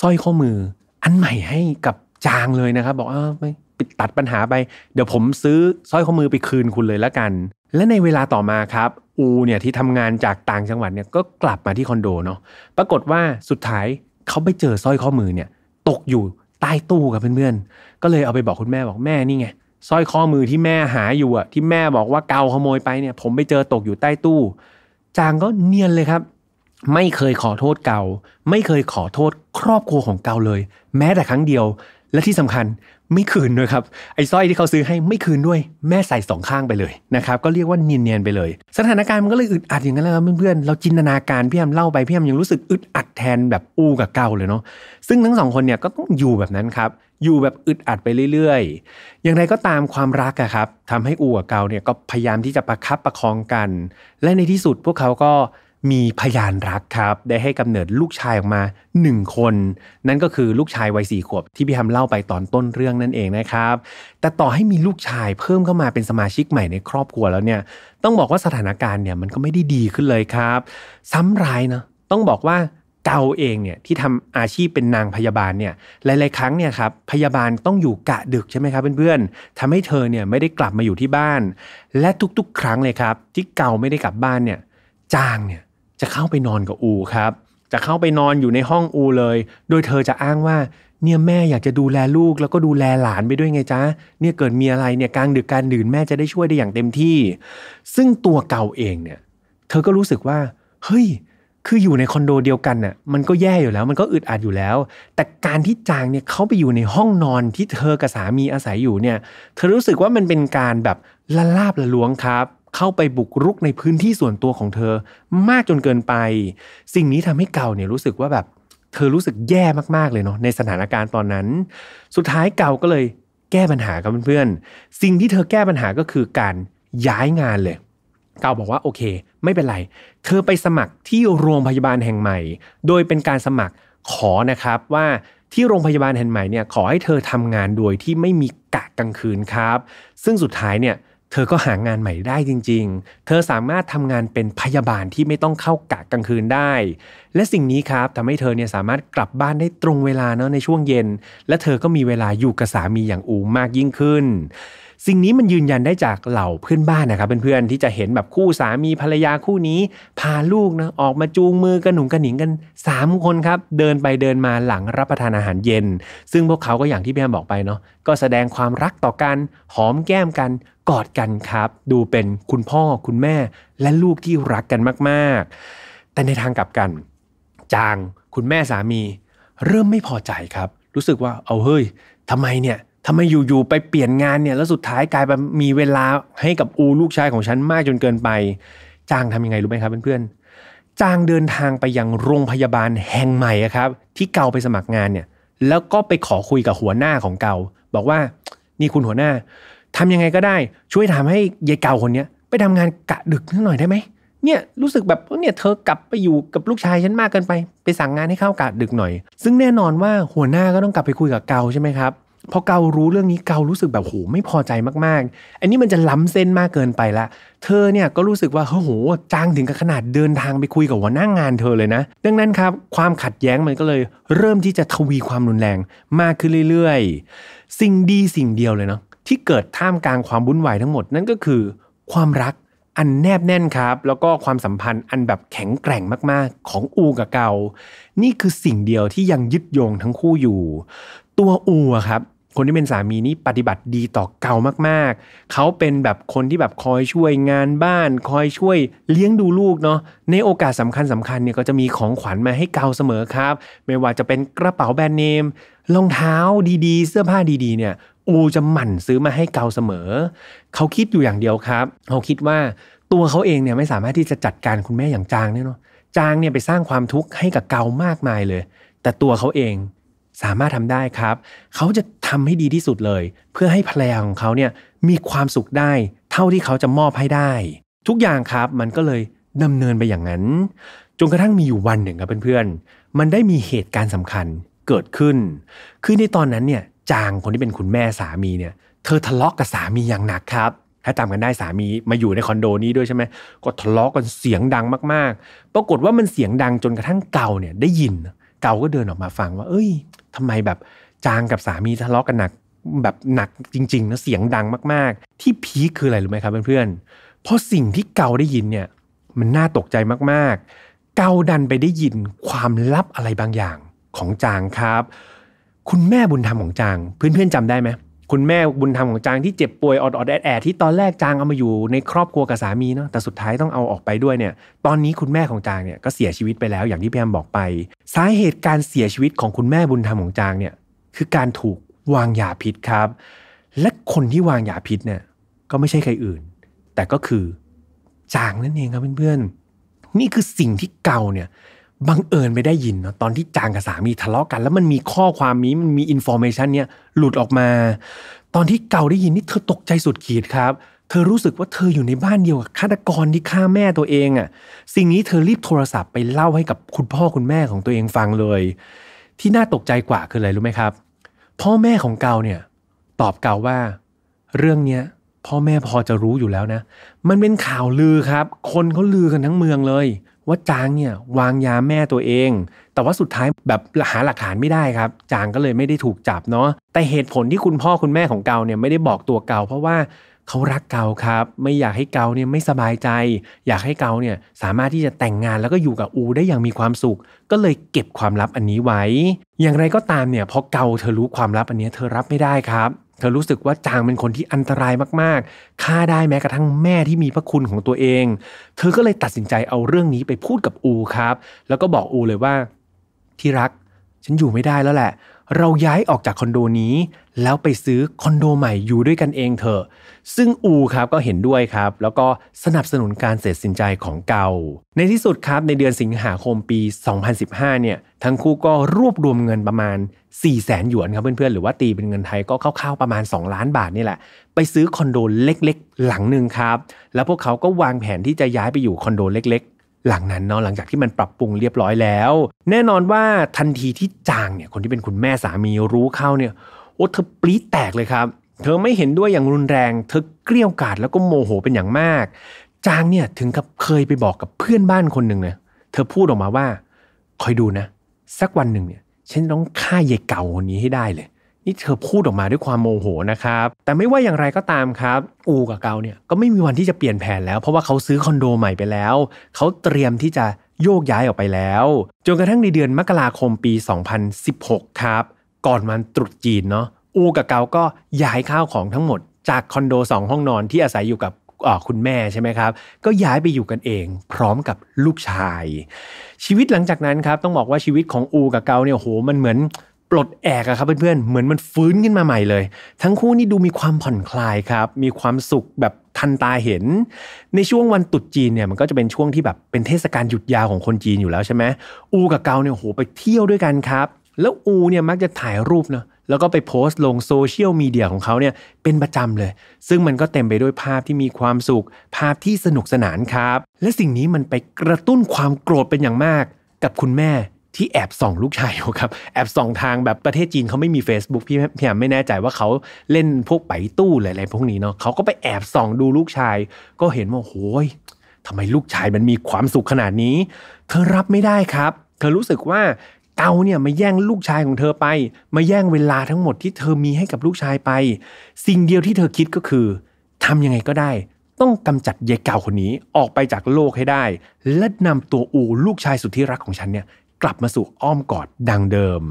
สร้อยข้อมือ อันใหม่ให้กับจางเลยนะครับบอกว่าไปตัดปัญหาไป เดี๋ยวผมซื้อสร้อยข้อมือไปคืนคุณเลยละกัน และในเวลาต่อมาครับอูเนี่ยที่ทำงานจากต่างจังหวัดเนี่ยก็กลับมาที่คอนโดเนาะปรากฏว่าสุดท้ายเขาไปเจอสร้อยข้อมือเนี่ยตกอยู่ใต้ตู้กับเพื่อนๆก็เลยเอาไปบอกคุณแม่บอกแม่นี่ไงสร้อยข้อมือที่แม่หาอยู่อะที่แม่บอกว่าเกาขโมยไปเนี่ยผมไปเจอตกอยู่ใต้ตู้จางก็เนียนเลยครับ ไม่เคยขอโทษเกาไม่เคยขอโทษครอบครัวของเกาเลย แม้แต่ครั้งเดียวและที่สำคัญไม่คืนด้วยครับไอ้สร้อยที่เขาซื้อให้ไม่คืนด้วยแม่ใส่สองข้างไปเลยนะครับ ก็เรียกว่าเนียนๆไปเลย สถานการณ์มันก็เลยอึดอัดอย่างนั้นแล้วเพื่อนๆเราจินตนาการพี่แอมเล่าไปพี่แอมยังรู้สึกอึดอัดแทนแบบอูกับเกาเลยเนาะซึ่งทั้งสองคนเนี่ยก็ต้องอยู่แบบนั้นครับอยู่แบบอึดอัดไปเรื่อย ๆ อย่างไรก็ตามความรักอะครับทำให้อูกับเกาเนี่ยก็พยายามที่จะประคับประคองกัน และในที่สุดพวกเขาก็มีพยานรักครับได้ให้กำเนิดลูกชายออกมา1คน นั่นก็คือลูกชายวัยสี่ขวบ ที่พี่ทำเล่าไปตอนต้นเรื่องนั่นเองนะครับ แต่ต่อให้มีลูกชายเพิ่มเข้ามาเป็นสมาชิกใหม่ในครอบครัวแล้วเนี่ยต้องบอกว่าสถานการณ์เนี่ยมันก็ไม่ได้ดีขึ้นเลยครับ ซ้ำร้ายนะต้องบอกว่าเกาเองเนี่ยที่ทำอาชีพเป็นนางพยาบาลเนี่ย หลาย ๆ ครั้งเนี่ยครับพยาบาลต้องอยู่กะดึกใช่ไหมครับเพื่อนๆทำให้เธอเนี่ยไม่ได้กลับมาอยู่ที่บ้าน และทุกๆ ครั้งเลยครับที่เกาไม่ได้กลับบ้านเนี่ยจางเนี่ยจะเข้าไปนอนกับอูครับ จะเข้าไปนอนอยู่ในห้องอูเลย โดยเธอจะอ้างว่า เนี่ยแม่อยากจะดูแลลูกแล้วก็ดูแลหลานไปด้วยไงจ๊ะเนี่ยเกิดมีอะไรเนี่ยกลางดึกการดื่นแม่จะได้ช่วยได้อย่างเต็มที่ ซึ่งตัวเก่าเองเนี่ย เธอก็รู้สึกว่า เฮ้ย คืออยู่ในคอนโดเดียวกันน่ะมันก็แย่อยู่แล้ว มันก็อึดอัดอยู่แล้ว แต่การที่จางเนี่ยเขาไปอยู่ในห้องนอนที่เธอกับสามีอาศัยอยู่เนี่ย เธอรู้สึกว่ามันเป็นการแบบละลาบละล้วงครับเข้าไปบุกรุกในพื้นที่ส่วนตัวของเธอมากจนเกินไป สิ่งนี้ทำให้เก่าเนี่ยรู้สึกว่าแบบ เธอรู้สึกแย่มากๆเลยเนาะในสถานการณ์ตอนนั้น สุดท้ายเก่าก็เลยแก้ปัญหากับเพื่อนๆ สิ่งที่เธอแก้ปัญหาก็คือการย้ายงานเลย เก่าบอกว่าโอเค ไม่เป็นไร เธอไปสมัครที่โรงพยาบาลแห่งใหม่ โดยเป็นการสมัครขอนะครับว่าที่โรงพยาบาลแห่งใหม่เนี่ยขอให้เธอทำงานโดยที่ไม่มีกะกลางคืนครับ ซึ่งสุดท้ายเนี่ยเธอก็หางานใหม่ได้จริง ๆ เธอสามารถทำงานเป็นพยาบาลที่ไม่ต้องเข้ากะกลางคืนได้ และสิ่งนี้ครับทำให้เธอเนี่ยสามารถกลับบ้านได้ตรงเวลาเนาะในช่วงเย็น และเธอก็มีเวลาอยู่กับสามีอย่างอูมากยิ่งขึ้น สิ่งนี้มันยืนยันได้จากเหล่าเพื่อนบ้านนะครับเพื่อนๆที่จะเห็นแบบคู่สามีภรรยาคู่นี้ พาลูกนะออกมาจูงมือกระหนุ่งกระหนิงกัน 3 คนครับ เดินไปเดินมาหลังรับประทานอาหารเย็น ซึ่งพวกเขาก็อย่างที่พี่แอมบอกไปเนาะก็แสดงความรักต่อกันหอมแก้มกันกอดกันครับดูเป็นคุณพ่อคุณแม่และลูกที่รักกันมากๆ แต่ในทางกลับกัน จางคุณแม่สามีเริ่มไม่พอใจครับ รู้สึกว่าเอาเฮ้ยทำไมเนี่ยทำไมอยู่ๆ ไปเปลี่ยนงานเนี่ยแล้วสุดท้ายกลายเป็นมีเวลาให้กับอูลูกชายของฉันมากจนเกินไป จางทำยังไงรู้ไหมครับเพื่อนๆจางเดินทางไปยังโรงพยาบาลแห่งใหม่ครับ ที่เกาไปสมัครงานเนี่ยแล้วก็ไปขอคุยกับหัวหน้าของเกาบอกว่านี่คุณหัวหน้าทำยังไงก็ได้ ช่วยทำให้ยายเก่าคนเนี้ยไปทำงานกะดึกนิดหน่อยได้ไหมเนี่ยรู้สึกแบบเนี่ยเธอกลับไปอยู่กับลูกชายฉันมากเกินไปไปสั่งงานให้เข้ากะดึกหน่อย ซึ่งแน่นอนว่าหัวหน้าก็ต้องกลับไปคุยกับเกาใช่ไหมครับพอเการู้เรื่องนี้เการู้สึกแบบโหไม่พอใจมากๆอันนี้มันจะล้ำเส้นมากเกินไปละ เธอเนี่ยก็รู้สึกว่าเฮ้โหจ้างถึงกับขนาดเดินทางไปคุยกับหัวหน้างงานเธอเลยนะ ดังนั้นครับความขัดแย้งมันก็เลย เริ่มที่จะทวีความรุนแรงมากขึ้นเรื่อยๆ สิ่งดีสิ่งเดียวเลยเนาะที่เกิดท่ามกลางความวุ่นวายทั้งหมดนั่นก็คือ ความรักอันแนบแน่นครับแล้วก็ความสัมพันธ์อันแบบแข็งแกร่งมากๆของอูกับเกา นี่คือสิ่งเดียวที่ยังยึดโยงทั้งคู่อยู่ ตัวอูครับคนที่เป็นสามีนี่ปฏิบัติดีต่อเกามากๆ เขาเป็นแบบคนที่แบบคอยช่วยงานบ้านคอยช่วยเลี้ยงดูลูกเนาะในโอกาสสำาคัญสำคัญเนี่ยก็จะมีของขวัญมาให้เกาเสมอครับ ไม่ว่าจะเป็นกระเป๋าแบรนด์เนมรองเท้าดีๆ เสื้อผ้าดีๆเนี่ยอูจะหมั่นซื้อมาให้เกาเสมอ เขาคิดอยู่อย่างเดียวครับ เขาคิดว่าตัวเขาเองเนี่ยไม่สามารถที่จะจัดการคุณแม่อย่างจางเน้เนาะจางเนี่ยไปสร้างความทุกข์ให้กับเกามากมายเลย แต่ตัวเขาเองสามารถทำได้ครับ เขาจะทำให้ดีที่สุดเลย เพื่อให้ภรรยาของเขาเนี่ยมีความสุขได้ เท่าที่เขาจะมอบให้ได้ ทุกอย่างครับมันก็เลยดำเนินไปอย่างนั้น จนกระทั่งมีอยู่วันหนึ่งครับเพื่อนๆมันได้มีเหตุการณ์สำคัญเกิดขึ้น คือในตอนนั้นเนี่ยจางคนที่เป็นคุณแม่สามีเนี่ยเธอทะเลาะกกับสามีอย่างหนักครับถ้าจำกันได้สามีมาอยู่ในคอนโดนี้ด้วยใช่ไหมก็ทะเลาะกันเสียงดังมาก ๆ ปรากฏว่ามันเสียงดังจนกระทั่งเก่าเนี่ยได้ยิน เก่าก็เดินออกมาฟังว่า เอ้ย ทำไมแบบจางกับสามีทะเลาะกันหนักแบบหนักจริงๆนะเสียงดังมากๆ ที่พีคคืออะไรรู้ไหมครับเพื่อนๆเพราะสิ่งที่เก่าได้ยินเนี่ยมันน่าตกใจมากๆ เก่าดันไปได้ยินความลับอะไรบางอย่างของจางครับคุณแม่บุญธรรมของจาง เพื่อนๆจำได้ไหมคุณแม่บุญธรรมของจางที่เจ็บป่วยออดออดแอดแอดที่ตอนแรกจางเอามาอยู่ในครอบครัวกับสามีเนาะแต่สุดท้ายต้องเอาออกไปด้วยเนี่ย ตอนนี้คุณแม่ของจางเนี่ยก็เสียชีวิตไปแล้วอย่างที่พี่แอมบอกไป สาเหตุการเสียชีวิตของคุณแม่บุญธรรมของจางเนี่ยคือการถูกวางยาพิษครับ และคนที่วางยาพิษเนี่ยก็ไม่ใช่ใครอื่น แต่ก็คือจางนั่นเองครับเพื่อนๆนี่คือสิ่งที่เก่าเนี่ยบังเอิญไปได้ยินเนาะตอนที่จางกับสามีทะเลาะกัน แล้วมันมีข้อความนี้มันมีอินโฟเมชันเนี่ยหลุดออกมา ตอนที่เก่าได้ยินนี่เธอตกใจสุดขีดครับ เธอรู้สึกว่าเธออยู่ในบ้านเดียวกับฆาตกรที่ฆ่าแม่ตัวเองอะ่ะสิ่งนี้เธอรีบโทรศัพท์ไปเล่าให้กับคุณพ่อคุณแม่ของตัวเองฟังเลย ที่น่าตกใจกว่าคืออะไรรู้ไหมครับ พ่อแม่ของเก่าเนี่ยตอบเก่าว่า เรื่องเนี้ยพ่อแม่พอจะรู้อยู่แล้วนะ มันเป็นข่าวลือครับ คนเขาลือกันทั้งเมืองเลยว่าจางเนี่ยวางยาแม่ตัวเอง แต่ว่าสุดท้ายแบบหาหลักฐานไม่ได้ครับ จาง ก็เลยไม่ได้ถูกจับเนาะแต่เหตุผลที่คุณพ่อคุณแม่ของเกาเนี่ยไม่ได้บอกตัวเกาเพราะว่าเขารักเกาครับ ไม่อยากให้เกาเนี่ยไม่สบายใจ อยากให้เกาเนี่ยสามารถที่จะแต่งงานแล้วก็อยู่กับอู ได้อย่างมีความสุข ก็เลยเก็บความลับอันนี้ไว้ อย่างไรก็ตามเนี่ยพอเกาเธอรู้ความลับอันนี้เธอรับไม่ได้ครับเธอรู้สึกว่าจางเป็นคนที่อันตรายมากๆ ฆ่าได้แม้กระทั่งแม่ที่มีพระคุณของตัวเอง เธอก็เลยตัดสินใจเอาเรื่องนี้ไปพูดกับอูครับ แล้วก็บอกอูเลยว่า ที่รัก ฉันอยู่ไม่ได้แล้วแหละเราย้ายออกจากคอนโดนี้ แล้วไปซื้อคอนโดใหม่อยู่ด้วยกันเองเถอะซึ่งอูครับก็เห็นด้วยครับแล้วก็สนับสนุนการเสร็จสินใจของเกาในที่สุดครับในเดือนสิงหาคมปี 2015เนี่ยทั้งคู่ก็รวบรวมเงินประมาณ 4 0 0แสนหยวนครับเพื่อนๆหรือว่าตีเป็นเงินไทยก็คร่าวๆประมาณ 2 ล้านบาทนี่แหละ ไปซื้อคอนโดเล็กๆหลังหนึ่งครับ แล้วพวกเขาก็วางแผนที่จะย้ายไปอยู่คอนโดเล็กๆหลังนั้นเนาะหลังจากที่มันปรับปรุงเรียบร้อยแล้ว แน่นอนว่าทันทีที่จางเนี่ยคนที่เป็นคุณแม่สามีรู้เข้าเนี่ยโอ้เธอปรี๊ดแตกเลยครับ เธอไม่เห็นด้วยอย่างรุนแรง เธอเกลี้ยกล่อมแล้วก็โมโหเป็นอย่างมาก จางเนี่ยถึงกับเคยไปบอกกับเพื่อนบ้านคนหนึ่งเนี่ยเธอพูดออกมาว่า คอยดูนะ สักวันหนึ่งเนี่ยฉันต้องฆ่ายายเก่าคนนี้ให้ได้เลยนี่เธอพูดออกมาด้วยความโมโหนะครับ แต่ไม่ว่าอย่างไรก็ตามครับ อูกับเกาเนี่ยก็ไม่มีวันที่จะเปลี่ยนแผนแล้ว เพราะว่าเขาซื้อคอนโดใหม่ไปแล้ว เขาเตรียมที่จะโยกย้ายออกไปแล้ว จนกระทั่งในเดือนมกราคมปี 2016 ครับ ก่อนวันตรุษจีนเนาะ อูกับเกาก็ย้ายข้าวของทั้งหมด จากคอนโด 2 ห้องนอนที่อาศัยอยู่กับคุณแม่ใช่ไหมครับ ก็ย้ายไปอยู่กันเอง พร้อมกับลูกชาย ชีวิตหลังจากนั้นครับต้องบอกว่าชีวิตของอูกับเกาเนี่ยโหมันเหมือนปลดแอกอะครับเพื่อนๆ เหมือนมันฟื้นขึ้นมาใหม่เลย ทั้งคู่นี่ดูมีความผ่อนคลายครับ มีความสุขแบบทันตาเห็น ในช่วงวันตุดจีนเนี่ยมันก็จะเป็นช่วงที่แบบเป็นเทศกาลหยุดยาวของคนจีนอยู่แล้วใช่ไหม อู กับเกาเนี่ยโหไปเที่ยวด้วยกันครับ แล้วอูเนี่ยมักจะถ่ายรูปเนาะแล้วก็ไปโพสต์ลงโซเชียลมีเดียของเขาเนี่ยเป็นประจำเลย ซึ่งมันก็เต็มไปด้วยภาพที่มีความสุข ภาพที่สนุกสนานครับ และสิ่งนี้มันไปกระตุ้นความโกรธเป็นอย่างมากกับคุณแม่ที่แอบส่องลูกชายอยู่ครับ แอบส่องทางแบบประเทศจีนเขาไม่มี Facebook พี่พี่มไม่แน่ใจว่าเขาเล่นพวกไปตู้อะไรพวกนี้เนาะเขาก็ไปแอบส่องดูลูกชาย ก็เห็นว่าโอ้ยทำไมลูกชายมันมีความสุขขนาดนี้ เธอรับไม่ได้ครับ เธอรู้สึกว่าเกาเนี่ยมาแย่งลูกชายของเธอไป มาแย่งเวลาทั้งหมดที่เธอมีให้กับลูกชายไป สิ่งเดียวที่เธอคิดก็คือทำยังไงก็ได้ ต้องกำจัดยายเก่าคนนี้ออกไปจากโลกให้ได้ และนำตัวอูลูกชายสุดที่รักของฉันเนี่ยกลับมาสู่อ้อมกอดดังเดิม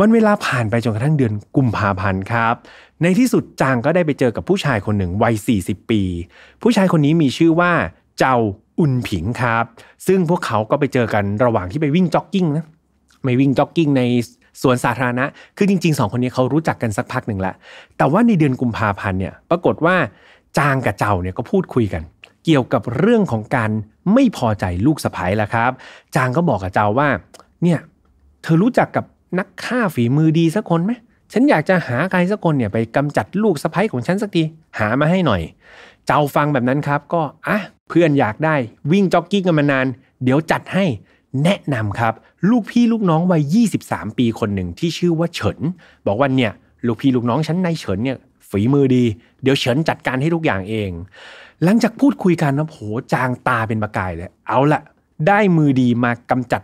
วันเวลาผ่านไปจนกระทั่งเดือนกุมภาพันธ์ครับในที่สุดจางก็ได้ไปเจอกับผู้ชายคนหนึ่งวัย40ปี ผู้ชายคนนี้มีชื่อว่าเจ้าอุนผิงครับ ซึ่งพวกเขาก็ไปเจอกันระหว่างที่ไปวิ่งจ็อกกิ้งนะไม่วิ่งจ็อกกิ้งในสวนสาธารณะ คือจริงๆสองคนนี้เขารู้จักกันสักพักหนึ่งแล้วแต่ว่าในเดือนกุมภาพันธ์เนี่ยปรากฏว่าจางกับเจ้าเนี่ยก็พูดคุยกันเกี่ยวกับเรื่องของการไม่พอใจลูกสะพ้ยละครับ จางก็บอกกับเจ้าว่าเนี่ยเธอรู้จักกับนักฆ่าฝีมือดีสักคนไหมฉันอยากจะหาใครสักคนเนี่ยไปกำจัดลูกสะพ้ยของฉันสักทีหามาให้หน่อย เจ้าฟังแบบนั้นครับก็อ่ะเพื่อนอยากได้วิ่งจ็อกกิ้งกันมานาน เดี๋ยวจัดให้แนะนำครับ ลูกพี่ลูกน้องวัย 23 ปีคนหนึ่งที่ชื่อว่าเฉินบอกว่าเนี่ย ลูกพี่ลูกน้องฉันนายเฉินเนี่ยฝีมือดี เดี๋ยวเฉินจัดการให้ทุกอย่างเอง หลังจากพูดคุยกันนะโห จางตาเป็นประกายเลย เอาละได้มือดีมากำจัด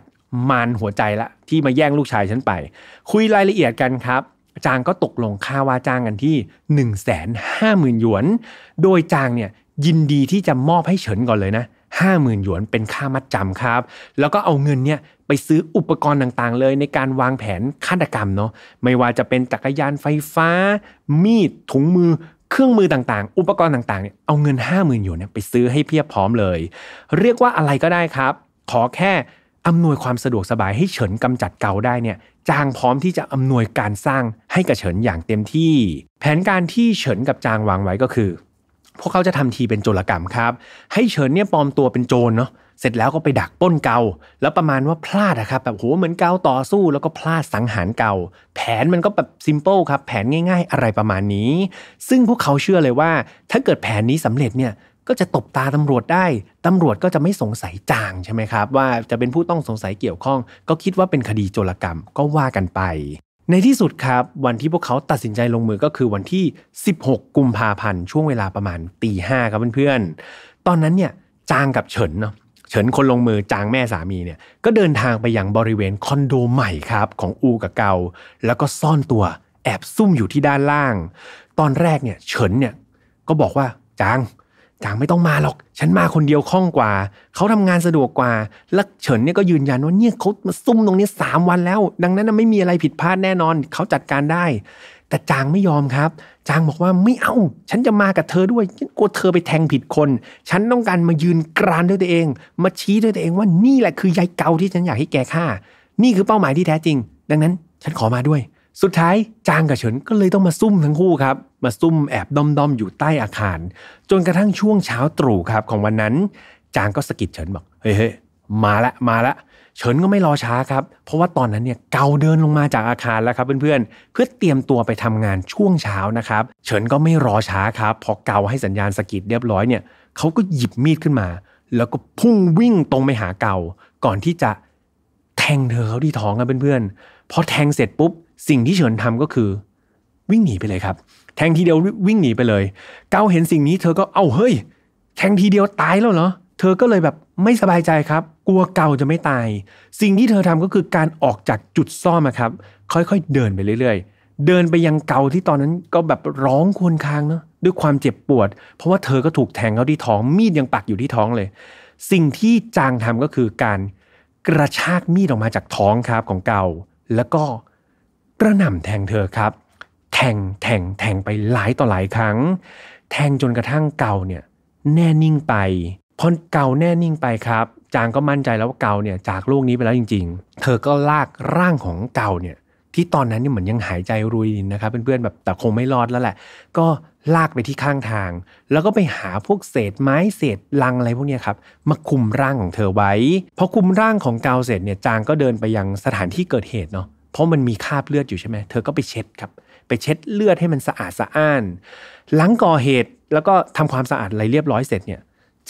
มารหัวใจละที่มาแย่งลูกชายฉันไป คุยรายละเอียดกันครับ จางก็ตกลงค่าว่าจ้างกันที่1นึ่งแสนห้าหมื่นหยวน โดยจางเนี่ยยินดีที่จะมอบให้เฉินก่อนเลยนะห้าหมื่นหยวนเป็นค่ามัดจำครับ แล้วก็เอาเงินเนี่ยไปซื้ออุปกรณ์ต่างๆเลย ในการวางแผนฆาตกรรมเนาะไม่ว่าจะเป็นจักรยานไฟฟ้า มีด ถุงมือ เครื่องมือต่างๆ อุปกรณ์ต่างๆเนี่ยเอาเงิน 5 0,000อยู่เนี่ยไปซื้อให้เพียบพร้อมเลย เรียกว่าอะไรก็ได้ครับ ขอแค่อำนวยความสะดวกสบายให้เฉินกำจัดเกาได้เนี่ยจางพร้อมที่จะอำนวยการสร้างให้กับเฉินอย่างเต็มที่ แผนการที่เฉินกับจางวางไว้ก็คือ พวกเขาจะทำทีเป็นโจรกรรมครับ ให้เฉินเนี่ยปลอมตัวเป็นโจรเนาะเสร็จแล้วก็ไปดักป้นเกา แล้วประมาณว่าพลาดอะครับแบบโหเหมือนเกาต่อสู้แล้วก็พลาดสังหารเกาแผนมันก็แบบซิมเปิลครับแผนง่ายๆ อะไรประมาณนี้ ซึ่งพวกเขาเชื่อเลยว่าถ้าเกิดแผนนี้สำเร็จเนี่ยก็จะตบตาตำรวจได้ตำรวจก็จะไม่สงสัยจางใช่ไหมครับ ว่าจะเป็นผู้ต้องสงสัยเกี่ยวข้อง ก็คิดว่าเป็นคดีโจรกรรมก็ว่ากันไป ในที่สุดครับ วันที่พวกเขาตัดสินใจลงมือก็คือวันที่ 16 กุมภาพันธ์ช่วงเวลาประมาณตีห้าครับเพื่อนๆตอนนั้นเนี่ยจางกับเฉินเนาะเฉินคนลงมือจางแม่สามีเนี่ยก็เดินทางไปยังบริเวณคอนโดใหม่ครับ ของอูกับเกาแล้วก็ซ่อนตัวแอบซุ่มอยู่ที่ด้านล่าง ตอนแรกเนี่ยเฉินเนี่ยก็บอกว่าจางจาง ไม่ต้องมาหรอก ฉันมาคนเดียวคล่องกว่า เขาทำงานสะดวกกว่า แล้วเฉินเนี่ยก็ยืนยันว่าเนี่ยเขามาซุ่มตรงนี้3วันแล้ว ดังนั้นไม่มีอะไรผิดพลาดแน่นอน เขาจัดการได้แต่จางไม่ยอมครับ จางบอกว่าไม่เอา ฉันจะมากับเธอด้วย ฉันกลัวเธอไปแทงผิดคน ฉันต้องการมายืนกรานด้วยตัวเอง มาชี้ด้วยตัวเองว่านี่แหละคือยายเกาที่ฉันอยากให้แกฆ่า นี่คือเป้าหมายที่แท้จริง ดังนั้นฉันขอมาด้วย สุดท้ายจางกับเฉินก็เลยต้องมาซุ่มทั้งคู่ครับ มาซุ่มแอบด้อมๆอยู่ใต้อาคาร จนกระทั่งช่วงเช้าตรู่ครับของวันนั้น จางก็สะกิดเฉินบอกเฮ้ยมาละ มาละเฉินก็ไม่รอช้าครับเพราะว่าตอนนั้นเนี่ยเกาเดินลงมาจากอาคารแล้วครับเพื่อนๆเพื่อเตรียมตัวไปทำงานช่วงเช้านะครับ เฉินก็ไม่รอช้าครับพอเกาให้สัญญาณสกิดเรียบร้อยเนี่ยเขาก็หยิบมีดขึ้นมา แล้วก็พุ่งวิ่งตรงไปหาเกาก่อนที่จะแทงเธอเขาที่ท้องครับเพื่อนๆพอแทงเสร็จปุ๊บสิ่งที่เฉินทำก็คือวิ่งหนีไปเลยครับ แทงทีเดียววิ่งหนีไปเลย เกาเห็นสิ่งนี้ เธอก็เอ้าเฮ้ยแทงทีเดียวตายแล้วเหรอเธอก็เลยแบบไม่สบายใจครับ กลัวเก่าจะไม่ตาย สิ่งที่เธอทำก็คือการออกจากจุดซ่อมครับ ค่อยๆเดินไปเรื่อยๆ เดินไปยังเก่าที่ตอนนั้นก็แบบร้องควนคางเนาะ ด้วยความเจ็บปวด เพราะว่าเธอก็ถูกแทงเข้าที่ท้อง มีดยังปักอยู่ที่ท้องเลย สิ่งที่จางทำก็คือการกระชากมีดออกมาจากท้องครับของเก่า แล้วก็กระหน่ำแทงเธอครับ แทงแทงแทงไปหลายต่อหลายครั้ง แทงจนกระทั่งเก่าเนี่ย แน่นิ่งไปพอเกาแน่นิ่งไปครับ จางก็มั่นใจแล้วว่าเกาเนี่ยจากโลกนี้ไปแล้วจริง ๆ เธอก็ลากร่างของเกาเนี่ยที่ตอนนั้นเนี่ยเหมือนยังหายใจรุยนะครับเพื่อนๆแบบแต่คงไม่รอดแล้วแหละ ก็ลากไปที่ข้างทาง แล้วก็ไปหาพวกเศษไม้เศษลังอะไรพวกนี้ครับ มาคุมร่างของเธอไว้พอคุมร่างของเกาเสร็จเนี่ยจางก็เดินไปยังสถานที่เกิดเหตุเนาะเพราะมันมีคราบเลือดอยู่ใช่ไหมเธอก็ไปเช็ดครับไปเช็ดเลือดให้มันสะอาดสะอ้านหลังก่อเหตุแล้วก็ทำความสะอาดอะไรเรียบร้อยเสร็จเนี่ย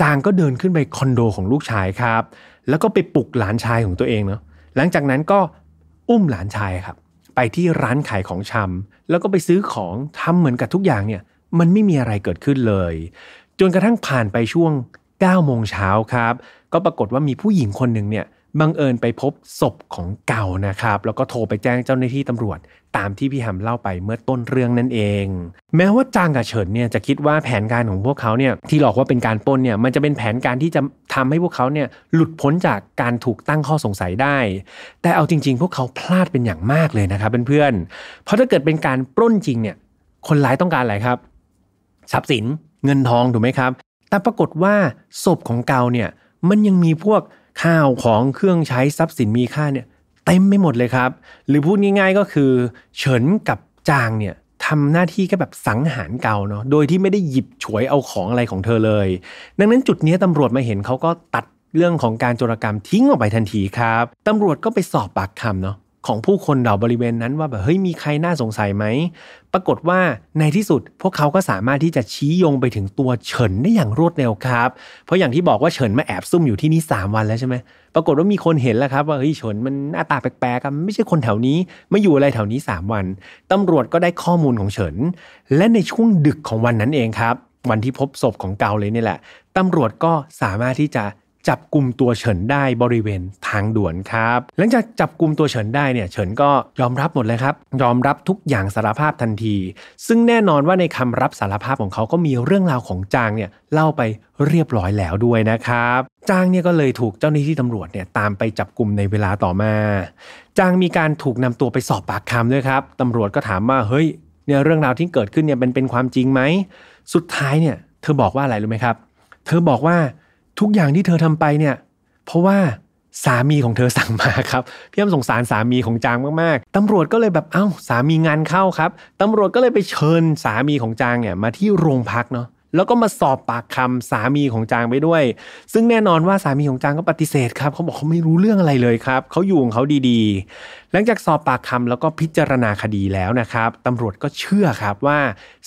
จางก็เดินขึ้นไปคอนโดของลูกชายครับ แล้วก็ไปปลุกหลานชายของตัวเองเนาะ หลังจากนั้นก็อุ้มหลานชายครับ ไปที่ร้านขายของชำ แล้วก็ไปซื้อของทำเหมือนกับทุกอย่างเนี่ย มันไม่มีอะไรเกิดขึ้นเลย จนกระทั่งผ่านไปช่วง 9 โมงเช้าครับ ก็ปรากฏว่ามีผู้หญิงคนหนึ่งเนี่ยบังเอิญไปพบศพของเก่านะครับแล้วก็โทรไปแจ้งเจ้าหน้าที่ตำรวจ ตามที่พี่ฮำมเล่าไปเมื่อต้นเรื่องนั่นเอง แม้ว่าจางกับเฉินเนี่ยจะคิดว่าแผนการของพวกเขาเนี่ยที่หลอกว่าเป็นการปล้นเนี่ยมันจะเป็นแผนการที่จะทำให้พวกเขาเนี่ยหลุดพ้นจากการถูกตั้งข้อสงสัยได้ แต่เอาจริง ๆ พวกเขาพลาดเป็นอย่างมากเลยนะครับเพื่อนๆเพราะถ้าเกิดเป็นการปล้นจริงเนี่ยคนร้ายต้องการอะไรครับทรัพย์สินเงินทองถูกไหมครับ แต่ปรากฏว่าศพของเกาเนี่ยมันยังมีพวกข้าวของเครื่องใช้ทรัพย์สินมีค่าเนี่ยเต็มไม่หมดเลยครับ หรือพูดง่ายๆก็คือ เฉินกับจางเนี่ยทำหน้าที่แค่แบบสังหารเก่าเนาะโดยที่ไม่ได้หยิบฉวยเอาของอะไรของเธอเลย ดังนั้นจุดนี้ตำรวจมาเห็นเขาก็ตัดเรื่องของการโจรกรรมทิ้งออกไปทันทีครับตำรวจก็ไปสอบปากคำเนาะของผู้คนเหล่าบริเวณนั้นว่าแบบเฮ้ยมีใครน่าสงสัยไหมปรากฏว่าในที่สุดพวกเขาก็สามารถที่จะชี้โยงไปถึงตัวเฉินได้อย่างรวดเร็วครับ เพราะอย่างที่บอกว่าเฉินมาแอบซุ่มอยู่ที่นี่3วันแล้วใช่ไหมปรากฏว่ามีคนเห็นแล้วครับ ว่าเฮ้ยเฉินมันหน้าตาแปลกๆกัน ไม่ใช่คนแถวนี้ไม่อยู่อะไรแถวนี้ 3 วันตำรวจก็ได้ข้อมูลของเฉินและในช่วงดึกของวันนั้นเองครับ วันที่พบศพของเกาเลยนี่แหละตำรวจก็สามารถที่จะจับกลุ่มตัวเฉินได้บริเวณทางด่วนครับ หลังจากจับกลุ่มตัวเฉินได้เนี่ยเฉินก็ยอมรับหมดเลยครับ ยอมรับทุกอย่างสารภาพทันที ซึ่งแน่นอนว่าในคำรับสารภาพของเขา ก็มีเรื่องราวของจางเนี่ยเล่าไปเรียบร้อยแล้วด้วยนะครับจางเนี่ยก็เลยถูกเจ้าหน้าที่ตำรวจเนี่ยตามไปจับกลุ่มในเวลาต่อมาจางมีการถูกนำตัวไปสอบปากคำด้วยครับตำรวจก็ถามว่าเฮ้ยเนี่ยเรื่องราวที่เกิดขึ้นเนี่ยเป็นเป็นความจริงไหมสุดท้ายเนี่ยเธอบอกว่าอะไรรู้ไหมครับ เธอบอกว่าทุกอย่างที่เธอทำไปเนี่ยเพราะว่าสามีของเธอสั่งมาครับพี่อ้ำสงสารสามีของจางมาก ๆ ตำรวจก็เลยแบบเอ้าสามีงานเข้าครับ ตำรวจก็เลยไปเชิญสามีของจางเนี่ยมาที่โรงพักเนาะแล้วก็มาสอบปากคำสามีของจางไปด้วย ซึ่งแน่นอนว่าสามีของจางก็ปฏิเสธครับ เขาบอกเขาไม่รู้เรื่องอะไรเลยครับ เขาอยู่ของเขาดีๆ หลังจากสอบปากคำแล้วก็พิจารณาคดีแล้วนะครับตำรวจก็เชื่อครับว่า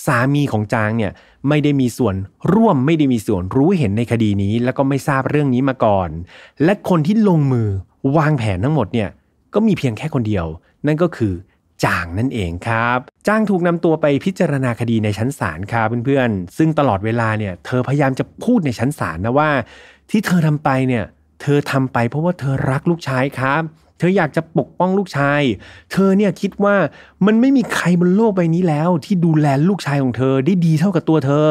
สามีของจางเนี่ยไม่ได้มีส่วน ร่วมไม่ได้มีส่วนรู้เห็นในคดีนี้ แล้วก็ไม่ทราบเรื่องนี้มาก่อน และคนที่ลงมือวางแผนทั้งหมดเนี่ยก็มีเพียงแค่คนเดียว นั่นก็คือจางนั่นเองครับจางถูกนำตัวไปพิจารณาคดีในชั้นศาลครับเพื่อนๆซึ่งตลอดเวลาเนี่ยเธอพยายามจะพูดในชั้นศาลนะว่า ที่เธอทำไปเนี่ยเธอทำไปเพราะว่าเธอรักลูกชายครับ เธออยากจะปกป้องลูกชาย เธอเนี่ยคิดว่ามันไม่มีใครบนโลกใบนี้แล้วที่ดูแลลูกชายของเธอได้ดีเท่ากับตัวเธอ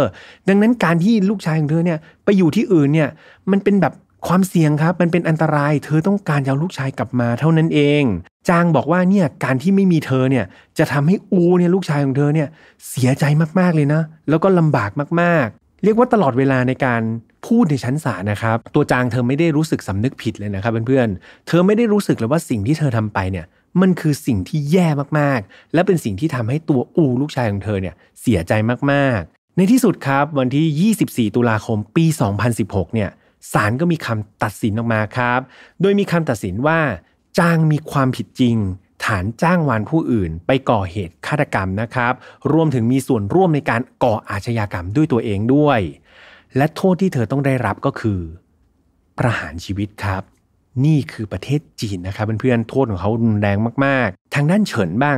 ดังนั้นการที่ลูกชายของเธอเนี่ยไปอยู่ที่อื่นเนี่ยมันเป็นแบบความเสี่ยงครับมันเป็นอันตรายเธอต้องการอาลูกชายกลับมาเท่านั้นเอง จางบอกว่าเนี่ยการที่ไม่มีเธอเนี่ยจะทำให้อูเนี่ยลูกชายของเธอเนี่ยเสียใจมาก ๆ เลยนะ แล้วก็ลำบากมากๆ เรียกว่าตลอดเวลาในการพูดในชั้นศาลนะครับตัวจางเธอไม่ได้รู้สึกสำนึกผิดเลยนะครับเพื่อนๆเธอไม่ได้รู้สึกเลยว่าสิ่งที่เธอทำไปเนี่ยมันคือสิ่งที่แย่มากๆ และเป็นสิ่งที่ทำให้ตัวอูลูกชายของเธอเนี่ยเสียใจมากๆ ในที่สุดครับวันที่ 24 ตุลาคมปี2016เนี่ยศาลก็มีคำตัดสินออกมาครับ โดยมีคำตัดสินว่า จ้างมีความผิดจริง ฐานจ้างวานผู้อื่น ไปก่อเหตุฆาตกรรมนะครับ รวมถึงมีส่วนร่วมในการก่ออาชญากรรมด้วยตัวเองด้วย และโทษที่เธอต้องได้รับก็คือ ประหารชีวิตครับนี่คือประเทศจีนนะครับเพื่อนๆโทษของเขารุนแรงมาก ๆ ทางด้านเฉิน บ้าง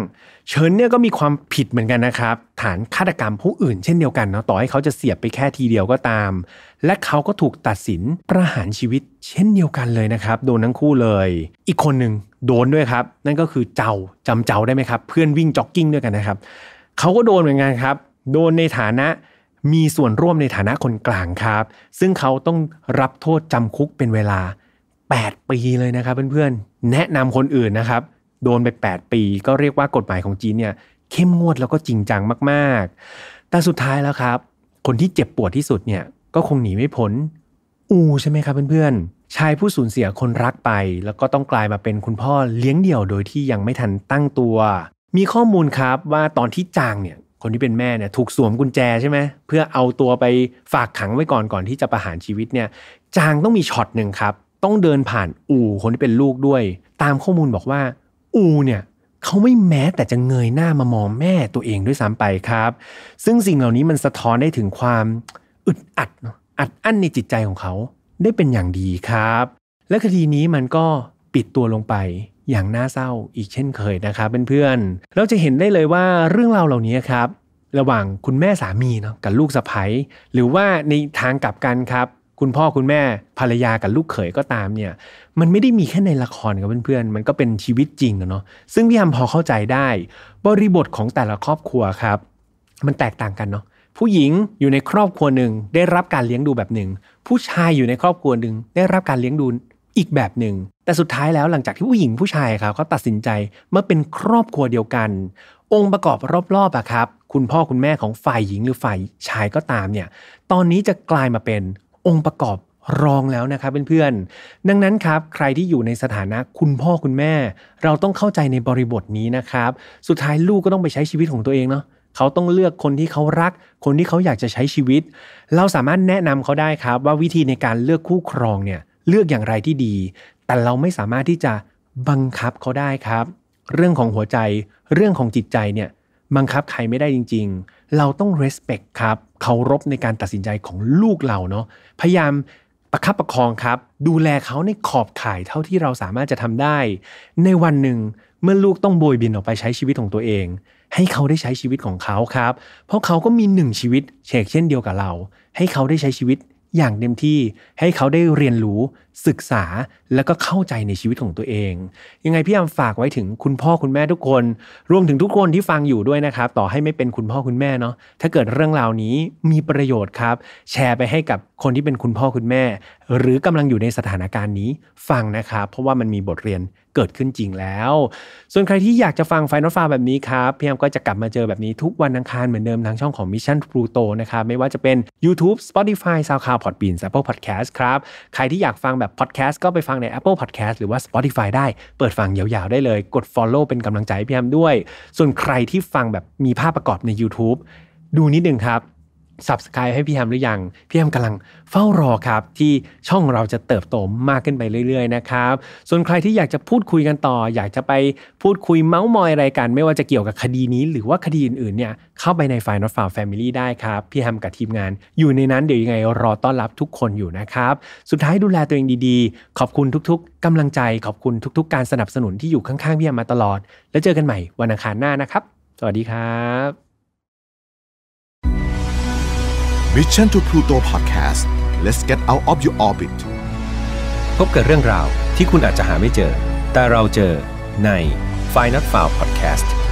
เฉินเนี่ยก็มีความผิดเหมือนกันนะครับฐานฆาตกรรมผู้อื่นเช่นเดียวกันเนาะต่อให้เขาจะเสียบไปแค่ทีเดียวก็ตาม และเขาก็ถูกตัดสินประหารชีวิตเช่นเดียวกันเลยนะครับ โดนทั้งคู่เลย อีกคนหนึ่งโดนด้วยครับนั่นก็คือเจ้าจำเจ้าได้ไหมครับ เพื่อนวิ่งจ็อกกิ้งด้วยกันนะครับเขาก็โดนเหมือนกันครับ โดนในฐานะมีส่วนร่วมในฐานะคนกลางครับซึ่งเขาต้องรับโทษจำคุกเป็นเวลา8ปี เลยนะครับเพื่อนๆแนะนำคนอื่นนะครับโดนไป 8 ปี ก็เรียกว่ากฎหมายของจีนเนี่ยเข้มงวดแล้วก็จริงจังมาก ๆ แต่สุดท้ายแล้วครับ คนที่เจ็บปวดที่สุดเนี่ยก็คงหนีไม่พ้นอูใช่ไหมครับเพื่อนๆชายผู้สูญเสียคนรักไป แล้วก็ต้องกลายมาเป็นคุณพ่อเลี้ยงเดี่ยวโดยที่ยังไม่ทันตั้งตัว มีข้อมูลครับว่าตอนที่จางเนี่ยคนที่เป็นแม่เนี่ยถูกสวมกุญแจใช่ไหมเพื่อเอาตัวไปฝากขังไว้ก่อนก่อนที่จะประหารชีวิตเนี่ย จางต้องมีช็อตหนึ่งครับต้องเดินผ่านอู่คนที่เป็นลูกด้วย ตามข้อมูลบอกว่า อู่เนี่ย เขาไม่แม้ แต่จะเงยหน้ามามองแม่ตัวเองด้วยซ้ำไปครับ ซึ่งสิ่งเหล่านี้มันสะท้อนได้ถึงความอึดอัดอัดอั้นในจิตใจของเขาได้เป็นอย่างดีครับ และคดีนี้มันก็ปิดตัวลงไปอย่างน่าเศร้าอีกเช่นเคยนะครับเพื่อนๆเราจะเห็นได้เลยว่าเรื่องราวเหล่านี้ครับ ระหว่างคุณแม่สามีเนาะกับลูกสะใภ้หรือว่าในทางกลับกันครับคุณพ่อคุณแม่ภรรยากับลูกเขยก็ตามเนี่ย มันไม่ได้มีแค่ในละครกับเพื่อนๆมันก็เป็นชีวิตจริงเนาะซึ่งพี่ยำพอเข้าใจได้บริบทของแต่ละครอบครัวครับ มันแตกต่างกันเนาะผู้หญิงอยู่ในครอบครัวหนึ่งได้รับการเลี้ยงดูแบบหนึ่งผู้ชายอยู่ในครอบครัวหนึ่งได้รับการเลี้ยงดูอีกแบบหนึ่งแต่สุดท้ายแล้วหลังจากที่ผู้หญิงผู้ชายครับเขาตัดสินใจมาเป็นครอบครัวเดียวกัน องค์ประกอบรอบๆอะครับ คุณพ่อคุณแม่ของฝ่ายหญิงหรือฝ่ายชายก็ตามเนี่ยตอนนี้จะกลายมาเป็นองค์ประกอบรองแล้วนะครับเพื่อนๆ ดังนั้นครับใครที่อยู่ในสถานะคุณพ่อคุณแม่ เราต้องเข้าใจในบริบทนี้นะครับ สุดท้ายลูกก็ต้องไปใช้ชีวิตของตัวเองเนาะ เขาต้องเลือกคนที่เขารัก คนที่เขาอยากจะใช้ชีวิต เราสามารถแนะนำเขาได้ครับ ว่าวิธีในการเลือกคู่ครองเนี่ยเลือกอย่างไรที่ดี แต่เราไม่สามารถที่จะบังคับเขาได้ครับ เรื่องของหัวใจ เรื่องของจิตใจเนี่ยบังคับใครไม่ได้จริง ๆเราต้อง respect ครับเคารพในการตัดสินใจของลูกเราเนาะพยายามประคับประคองครับ ดูแลเขาในขอบข่ายเท่าที่เราสามารถจะทำได้ ในวันหนึ่งเมื่อลูกต้องโบยบินออกไปใช้ชีวิตของตัวเอง ให้เขาได้ใช้ชีวิตของเขาครับเพราะเขาก็มีหนึ่งชีวิตเชกเช่นเดียวกับเรา ให้เขาได้ใช้ชีวิตอย่างเต็มที่ ให้เขาได้เรียนรู้ศึกษาแล้วก็เข้าใจในชีวิตของตัวเอง ยังไงพี่อำฝากไว้ถึงคุณพ่อคุณแม่ทุกคน รวมถึงทุกคนที่ฟังอยู่ด้วยนะครับต่อให้ไม่เป็นคุณพ่อคุณแม่เนาะถ้าเกิดเรื่องราวนี้มีประโยชน์ครับแชร์ไปให้กับคนที่เป็นคุณพ่อคุณแม่ หรือกำลังอยู่ในสถานการณ์นี้ฟังนะครับเพราะว่ามันมีบทเรียนเกิดขึ้นจริงแล้วส่วนใครที่อยากจะฟังไฟนอลฟาแบบนี้ครับพี่ำมก็จะกลับมาเจอแบบนี้ทุกวันอังคารเหมือนเดิมทางช่องของ Mission Pluto นะครับไม่ว่าจะเป็น YouTube Spotify SoundCloud Podbean Apple Podcast ครับใครที่อยากฟังแบบพอดแคสต์ก็ไปฟังใน Apple Podcast หรือว่า Spotify ได้เปิดฟังยาว ๆ ได้เลย กด Follow เป็นกำลังใจพี่แฮมด้วย ส่วนใครที่ฟังแบบมีภาพประกอบใน YouTube ดูนิดนึงครับสับสกายให้พี่แฮมหรือยังพี่แฮมกำลังเฝ้ารอครับที่ช่องเราจะเติบโตมากขึ้นไปเรื่อยๆนะครับส่วนใครที่อยากจะพูดคุยกันต่อ อยากจะไปพูดคุยเมาส์มอยอะไรกัน ไม่ว่าจะเกี่ยวกับคดีนี้ หรือว่าคดีอื่นๆเนี่ยเข้าไปในไฟล์น o t f o u n แฟมิลี่ได้ครับ พี่แฮมกับทีมงานอยู่ในนั้นเดี๋ยวยังไงรอต้อนรับทุกคนอยู่นะครับ สุดท้ายดูแลตัวเองดีๆ ขอบคุณทุกๆกำลังใจขอบคุณทุก ๆ การสนับสนุนที่อยู่ข้างๆพี่แฮมมาตลอด แล้วเจอกันใหม่วันอังคารหน้านะครับ สวัสดีครับ Mission to Pluto Podcast let's get out of your orbit พบกับเรื่องราวที่คุณอาจจะหาไม่เจอ แต่เราเจอใน f i n a l f i l e Podcast